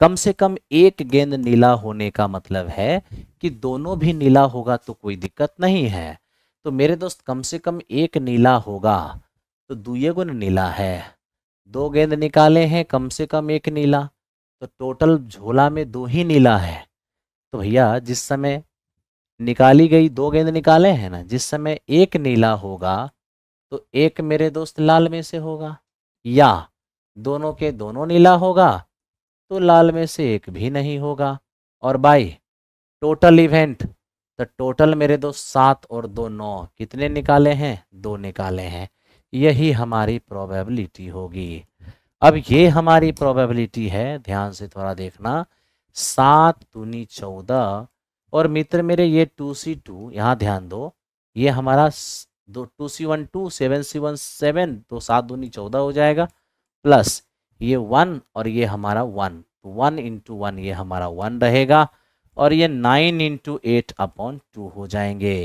A: कम से कम एक गेंद नीला होने का मतलब है कि दोनों भी नीला होगा तो कोई दिक्कत नहीं है तो मेरे दोस्त कम से कम एक नीला होगा तो दुए गुण नीला है दो गेंद निकाले हैं कम से कम एक नीला तो टोटल झोला में दो ही नीला है तो भैया जिस समय निकाली गई दो गेंद निकाले हैं ना जिस समय एक नीला होगा तो एक मेरे दोस्त लाल में से होगा या दोनों के दोनों नीला होगा तो लाल में से एक भी नहीं होगा और बाई टोटल इवेंट तो टोटल मेरे दोस्त सात और दो नौ कितने निकाले हैं दो निकाले हैं यही हमारी प्रोबेबिलिटी होगी अब ये हमारी प्रोबेबिलिटी है ध्यान से थोड़ा देखना सात दूनी चौदह और मित्र मेरे ये टू सी टू यहाँ ध्यान दो ये हमारा दो two C one two seven C one seven तो सात दूनी चौदह हो जाएगा प्लस ये वन और ये हमारा वन तो वन इंटू वन ये हमारा वन रहेगा और ये nine into eight upon two हो जाएंगे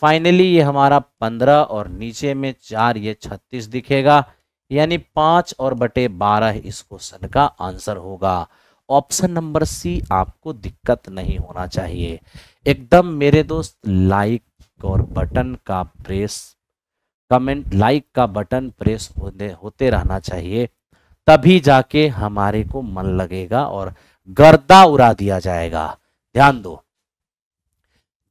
A: फाइनली ये हमारा पंद्रह और नीचे में चार ये छत्तीस दिखेगा यानी पाँच और बटे बारह इस क्वेश्चन का आंसर होगा ऑप्शन नंबर सी आपको दिक्कत नहीं होना चाहिए एकदम मेरे दोस्त लाइक और बटन का प्रेस कमेंट लाइक का बटन प्रेस होने होते रहना चाहिए तभी जाके हमारे को मन लगेगा और गर्दा उड़ा दिया जाएगा ध्यान दो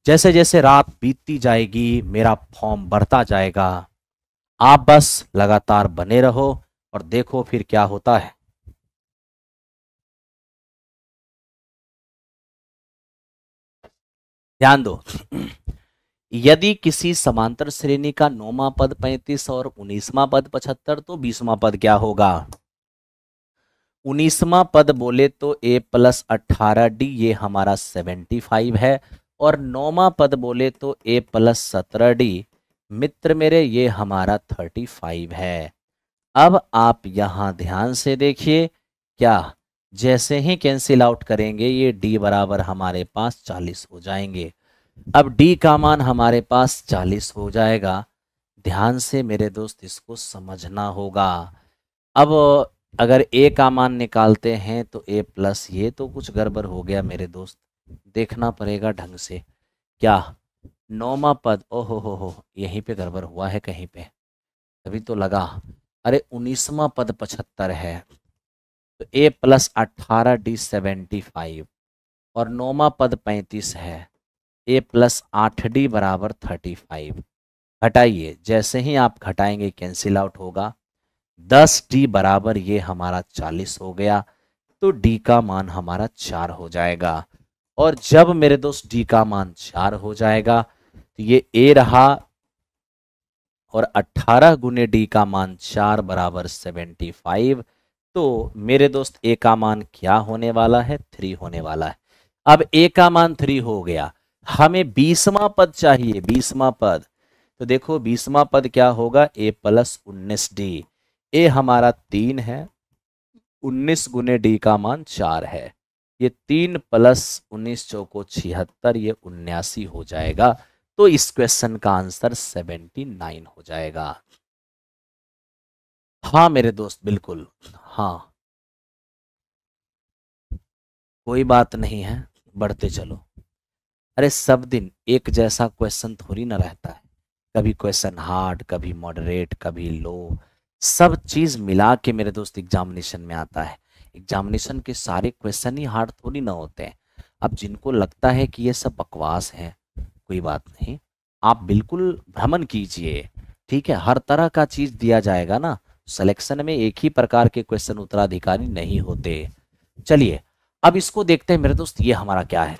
A: जैसे जैसे रात बीतती जाएगी मेरा फॉर्म बढ़ता
C: जाएगा आप बस लगातार बने रहो और देखो फिर क्या होता है ध्यान दो यदि किसी समांतर श्रेणी का
A: नौवा पद पैंतीस और उन्नीसवा पद पचहत्तर तो बीसवा पद क्या होगा उन्नीसवा पद बोले तो ए प्लस अट्ठारह डी ये हमारा सेवेंटी फाइव है और नौमा पद बोले तो ए प्लस सत्रह डी मित्र मेरे ये हमारा थर्टी फाइव है अब आप यहाँ ध्यान से देखिए क्या जैसे ही कैंसिल आउट करेंगे ये डी बराबर हमारे पास चालीस हो जाएंगे अब डी का मान हमारे पास चालीस हो जाएगा ध्यान से मेरे दोस्त इसको समझना होगा अब अगर ए का मान निकालते हैं तो ए प्लस ये तो कुछ गड़बड़ हो गया मेरे दोस्त देखना पड़ेगा ढंग से क्या नौमा पद ओहो हो हो हो यहीं पे गड़बड़ हुआ है कहीं पे तभी तो लगा अरे उन्नीसवा पद पचहत्तर है तो ए प्लस अट्ठारह डी सेवेंटी फाइव और नौमा पद पैंतीस है ए प्लस आठ डी बराबर थर्टी फाइव घटाइए जैसे ही आप घटाएंगे कैंसिल आउट होगा दस डी बराबर ये हमारा चालीस हो गया तो डी का मान हमारा चार हो जाएगा और जब मेरे दोस्त डी का मान चार हो जाएगा तो ये ए रहा और 18 गुने डी का मान चार बराबर 75 तो मेरे दोस्त ए का मान क्या होने वाला है थ्री होने वाला है अब ए का मान थ्री हो गया हमें बीसवा पद चाहिए बीसवा पद तो देखो बीसवा पद क्या होगा ए प्लस उन्नीस डी ए हमारा तीन है उन्नीस गुने डी का मान चार है ये तीन प्लस उन्नीस चौको छिहत्तर ये उन्यासी हो जाएगा तो इस क्वेश्चन का आंसर सेवेंटी नाइन
C: हो जाएगा
B: हाँ मेरे दोस्त बिल्कुल हाँ कोई बात नहीं है बढ़ते चलो अरे सब दिन एक जैसा क्वेश्चन थोड़ी ना रहता है कभी क्वेश्चन हार्ड
A: कभी मॉडरेट कभी लो सब चीज़ मिला के मेरे दोस्त एग्जामिनेशन में आता है एग्जामिनेशन के सारे क्वेश्चन ही हार्ड थोड़ी ना होते हैं अब जिनको लगता है कि ये सब बकवास है कोई बात नहीं आप बिल्कुल भ्रमण कीजिए ठीक है हर तरह का चीज दिया जाएगा ना सिलेक्शन में एक ही प्रकार के क्वेश्चन उत्तराधिकारी नहीं होते चलिए अब इसको देखते हैं मेरे दोस्त ये हमारा क्या है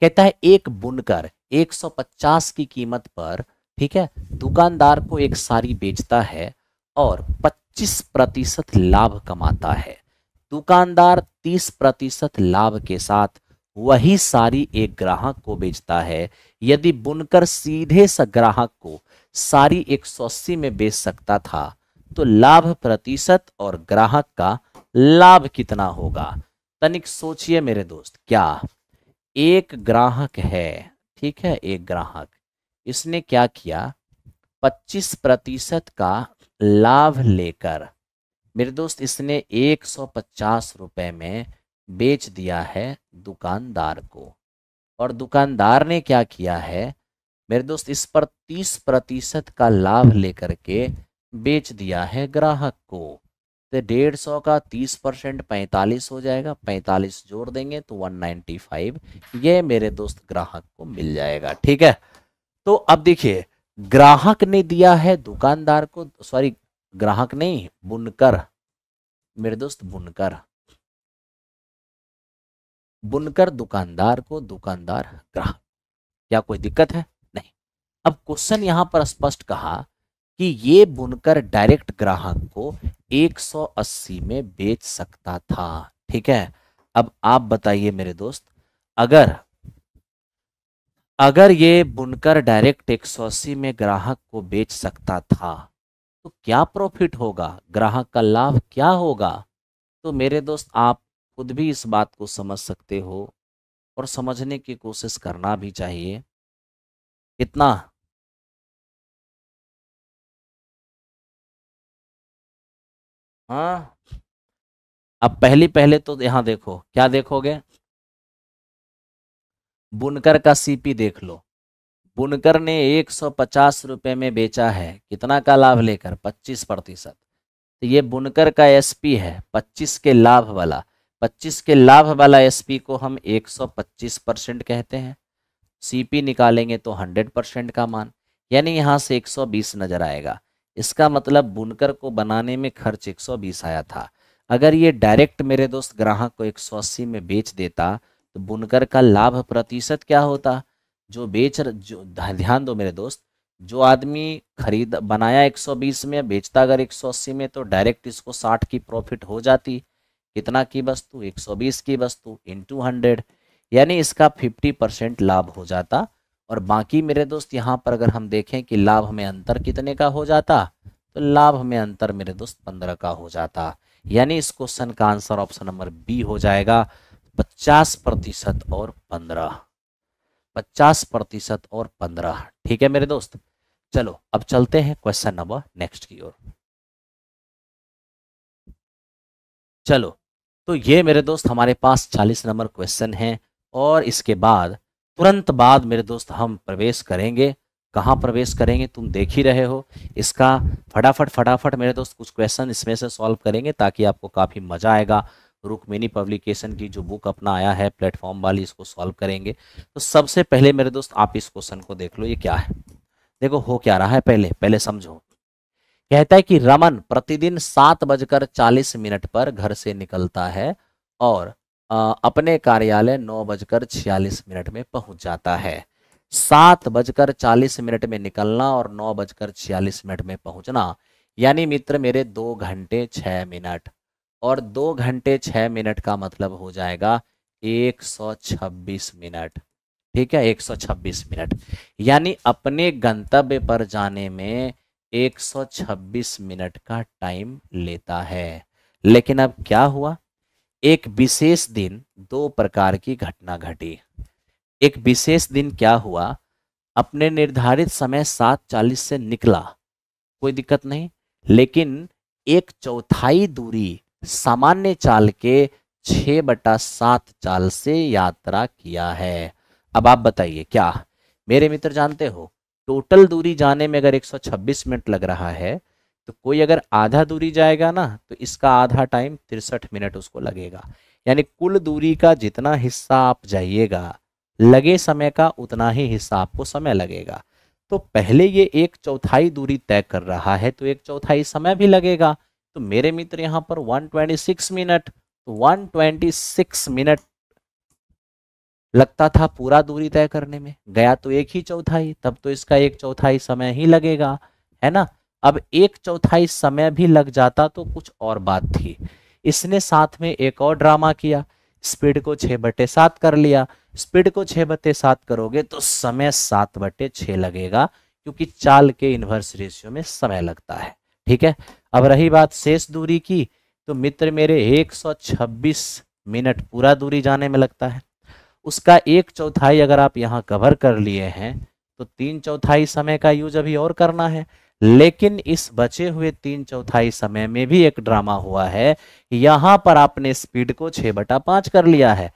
A: कहता है एक बुनकर 150 की कीमत पर ठीक है दुकानदार को एक साड़ी बेचता है और 25 प्रतिशत लाभ कमाता है दुकानदार 30 प्रतिशत लाभ के साथ वही साड़ी एक ग्राहक को बेचता है यदि बुनकर सीधे सा ग्राहक को साड़ी एक सौ अस्सी में बेच सकता था तो लाभ प्रतिशत और ग्राहक का लाभ कितना होगा तनिक सोचिए मेरे दोस्त क्या एक ग्राहक है ठीक है एक ग्राहक इसने क्या किया 25 प्रतिशत का लाभ लेकर मेरे दोस्त इसने एक सौ पचास रुपये में बेच दिया है दुकानदार को और दुकानदार ने क्या किया है मेरे दोस्त इस पर तीस प्रतिशत का लाभ लेकर के बेच दिया है ग्राहक को तो डेढ़ सौ का तीस परसेंट पैंतालीस हो जाएगा पैंतालीस जोड़ देंगे तो वन नाइन्टी फाइव ये मेरे दोस्त ग्राहक को मिल जाएगा ठीक है तो अब देखिए ग्राहक ने दिया
B: है दुकानदार को सॉरी ग्राहक नहीं बुनकर मेरे दोस्त बुनकर बुनकर दुकानदार को दुकानदार ग्राहक क्या कोई दिक्कत है नहीं अब क्वेश्चन यहां पर स्पष्ट कहा
A: कि ये बुनकर डायरेक्ट ग्राहक को 180 में बेच सकता था ठीक है अब आप बताइए मेरे दोस्त अगर अगर ये बुनकर डायरेक्ट 180 में ग्राहक को बेच सकता था तो क्या प्रॉफिट होगा ग्राहक का लाभ क्या होगा
B: तो मेरे दोस्त आप खुद भी इस बात को समझ सकते हो और समझने की कोशिश करना भी चाहिए कितना
C: हाँ अब पहली पहले तो यहां देखो क्या देखोगे
A: बुनकर का सीपी देख लो बुनकर ने एक सौ में बेचा है कितना का लाभ लेकर 25 प्रतिशत तो ये बुनकर का एसपी है 25 के लाभ वाला 25 के लाभ वाला एसपी को हम 125 परसेंट कहते हैं सीपी निकालेंगे तो 100 परसेंट का मान यानी यहाँ से 120 नज़र आएगा इसका मतलब बुनकर को बनाने में खर्च 120 आया था अगर ये डायरेक्ट मेरे दोस्त ग्राहक को एक में बेच देता तो बुनकर का लाभ प्रतिशत क्या होता जो बेच जो ध्यान दो मेरे दोस्त जो आदमी खरीद बनाया 120 में बेचता अगर 180 में तो डायरेक्ट इसको 60 की प्रॉफिट हो जाती कितना की वस्तु 120 की वस्तु टू हंड्रेड यानी इसका 50 परसेंट लाभ हो जाता और बाकी मेरे दोस्त यहाँ पर अगर हम देखें कि लाभ में अंतर कितने का हो जाता तो लाभ में अंतर मेरे दोस्त पंद्रह का हो जाता यानी इस क्वेश्चन का आंसर ऑप्शन नंबर बी हो जाएगा पचास प्रतिशत और पंद्रह
B: पचास प्रतिशत और पंद्रह ठीक है मेरे दोस्त चलो अब चलते हैं क्वेश्चन नंबर नेक्स्ट की ओर चलो तो ये मेरे दोस्त हमारे पास चालीस नंबर क्वेश्चन है और इसके बाद
A: तुरंत बाद मेरे दोस्त हम प्रवेश करेंगे कहाँ प्रवेश करेंगे तुम देख ही रहे हो इसका फटाफट फटाफट मेरे दोस्त कुछ क्वेश्चन इसमें से सॉल्व करेंगे ताकि आपको काफ़ी मज़ा आएगा रुकमिनी पब्लिकेशन की जो बुक अपना आया है प्लेटफॉर्म वाली इसको सॉल्व करेंगे तो सबसे पहले मेरे दोस्त आप इस क्वेश्चन को देख लो ये क्या है देखो हो क्या रहा है पहले पहले समझो कहता है कि रमन प्रतिदिन सात बजकर चालीस मिनट पर घर से निकलता है और आ, अपने कार्यालय नौ बजकर छियालीस मिनट में पहुंच जाता है सात बजकर चालीस मिनट में निकलना और नौ बजकर छियालीस मिनट में पहुंचना यानी मित्र मेरे दो घंटे छः मिनट और दो घंटे छः मिनट का मतलब हो जाएगा 126 मिनट ठीक है 126 मिनट यानी अपने गंतव्य पर जाने में 126 मिनट का टाइम लेता है लेकिन अब क्या हुआ एक विशेष दिन दो प्रकार की घटना घटी एक विशेष दिन क्या हुआ अपने निर्धारित समय सात चालीस से निकला कोई दिक्कत नहीं लेकिन एक चौथाई दूरी सामान्य चाल के छ बटा सात चाल से यात्रा किया है अब आप बताइए क्या मेरे मित्र जानते हो टोटल दूरी जाने में अगर 126 मिनट लग रहा है तो कोई अगर आधा दूरी जाएगा ना तो इसका आधा टाइम तिरसठ मिनट उसको लगेगा यानी कुल दूरी का जितना हिस्सा आप जाइएगा लगे समय का उतना ही हिस्सा आपको समय लगेगा तो पहले ये एक चौथाई दूरी तय कर रहा है तो एक चौथाई समय भी लगेगा तो मेरे मित्र यहां पर 126 मिनट तो 126 मिनट लगता था पूरा दूरी तय करने में गया तो एक ही चौथाई तब तो इसका एक चौथाई समय ही लगेगा है ना अब एक चौथाई समय भी लग जाता तो कुछ और बात थी इसने साथ में एक और ड्रामा किया स्पीड को छह बटे सात कर लिया स्पीड को छह बटे सात करोगे तो समय सात बटे छ लगेगा क्योंकि चाल के इन्वर्स रेशियो में समय लगता है ठीक है अब रही बात शेष दूरी की तो मित्र मेरे 126 मिनट पूरा दूरी जाने में लगता है उसका एक चौथाई अगर आप यहाँ कवर कर लिए हैं तो तीन चौथाई समय का यूज अभी और करना है लेकिन इस बचे हुए तीन चौथाई समय में भी एक ड्रामा हुआ है यहाँ पर आपने स्पीड को छः बटा पाँच कर लिया है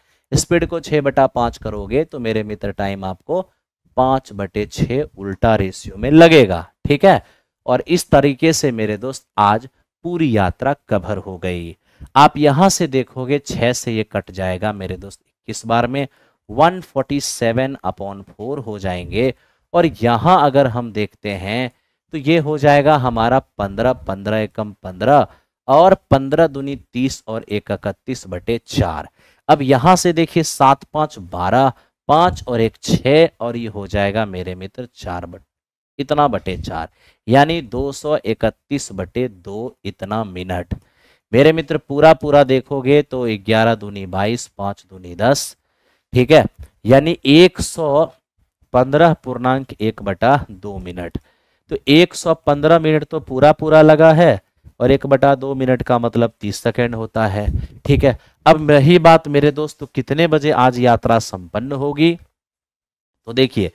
A: स्पीड को छः बटा पाँच करोगे तो मेरे मित्र टाइम आपको पाँच बटे छः उल्टा रेशियो में लगेगा ठीक है और इस तरीके से मेरे दोस्त आज पूरी यात्रा कवर हो गई आप यहां से देखोगे छः से ये कट जाएगा मेरे दोस्त इक्कीस बार में 147 फोर्टी सेवन अपॉन फोर हो जाएंगे और यहाँ अगर हम देखते हैं तो ये हो जाएगा हमारा पंद्रह पंद्रह एकम पंद्रह और पंद्रह दुनी तीस और एक इकतीस बटे चार अब यहाँ से देखिए सात पाँच बारह पाँच और एक छः और ये हो जाएगा मेरे मित्र चार बट इतना बटे चार यानी 231 बटे दो इतना मिनट मेरे मित्र पूरा पूरा देखोगे तो ग्यारह दूनी बाईस पांच दूनी दस ठीक है यानी एक सौ पंद्रह पूर्णांक एक बटा दो मिनट तो एक सौ पंद्रह मिनट तो पूरा पूरा लगा है और एक बटा दो मिनट का मतलब तीस सेकेंड होता है ठीक है अब रही बात मेरे दोस्त तो कितने बजे आज यात्रा संपन्न होगी तो देखिए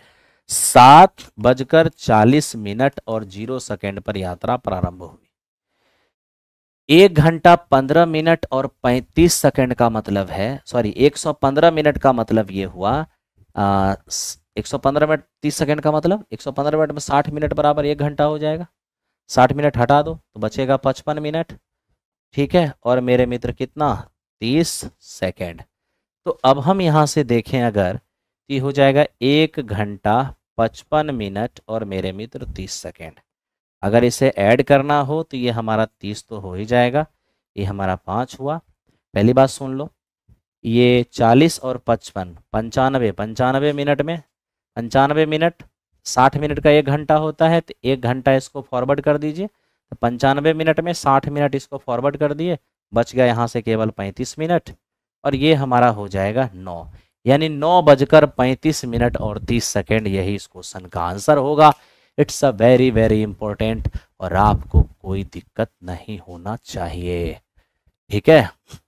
A: सात बजकर चालीस मिनट और जीरो सेकेंड पर यात्रा प्रारंभ हुई एक घंटा पंद्रह मिनट और पैंतीस सेकेंड का मतलब है सॉरी एक सौ पंद्रह मिनट का मतलब ये हुआ आ, एक सौ पंद्रह मिनट तीस सेकेंड का मतलब एक सौ पंद्रह मिनट में साठ मिनट बराबर एक घंटा हो जाएगा साठ मिनट हटा दो तो बचेगा पचपन मिनट ठीक है और मेरे मित्र कितना तीस सेकेंड तो अब हम यहाँ से देखें अगर तो हो जाएगा एक घंटा पचपन मिनट और मेरे मित्र तीस सेकेंड अगर इसे ऐड करना हो तो ये हमारा तीस तो हो ही जाएगा ये हमारा पाँच हुआ पहली बात सुन लो ये चालीस और पचपन पंचानवे पंचानवे मिनट में पंचानवे मिनट साठ मिनट का एक घंटा होता है तो एक घंटा इसको फॉरवर्ड कर दीजिए तो पंचानवे मिनट में साठ मिनट इसको फॉरवर्ड कर दिए बच गया यहाँ से केवल पैंतीस मिनट और ये हमारा हो जाएगा नौ यानी नौ बजकर पैंतीस मिनट और तीस सेकेंड यही इस क्वेश्चन का आंसर होगा it's a very very important
C: और आपको कोई दिक्कत नहीं होना चाहिए ठीक है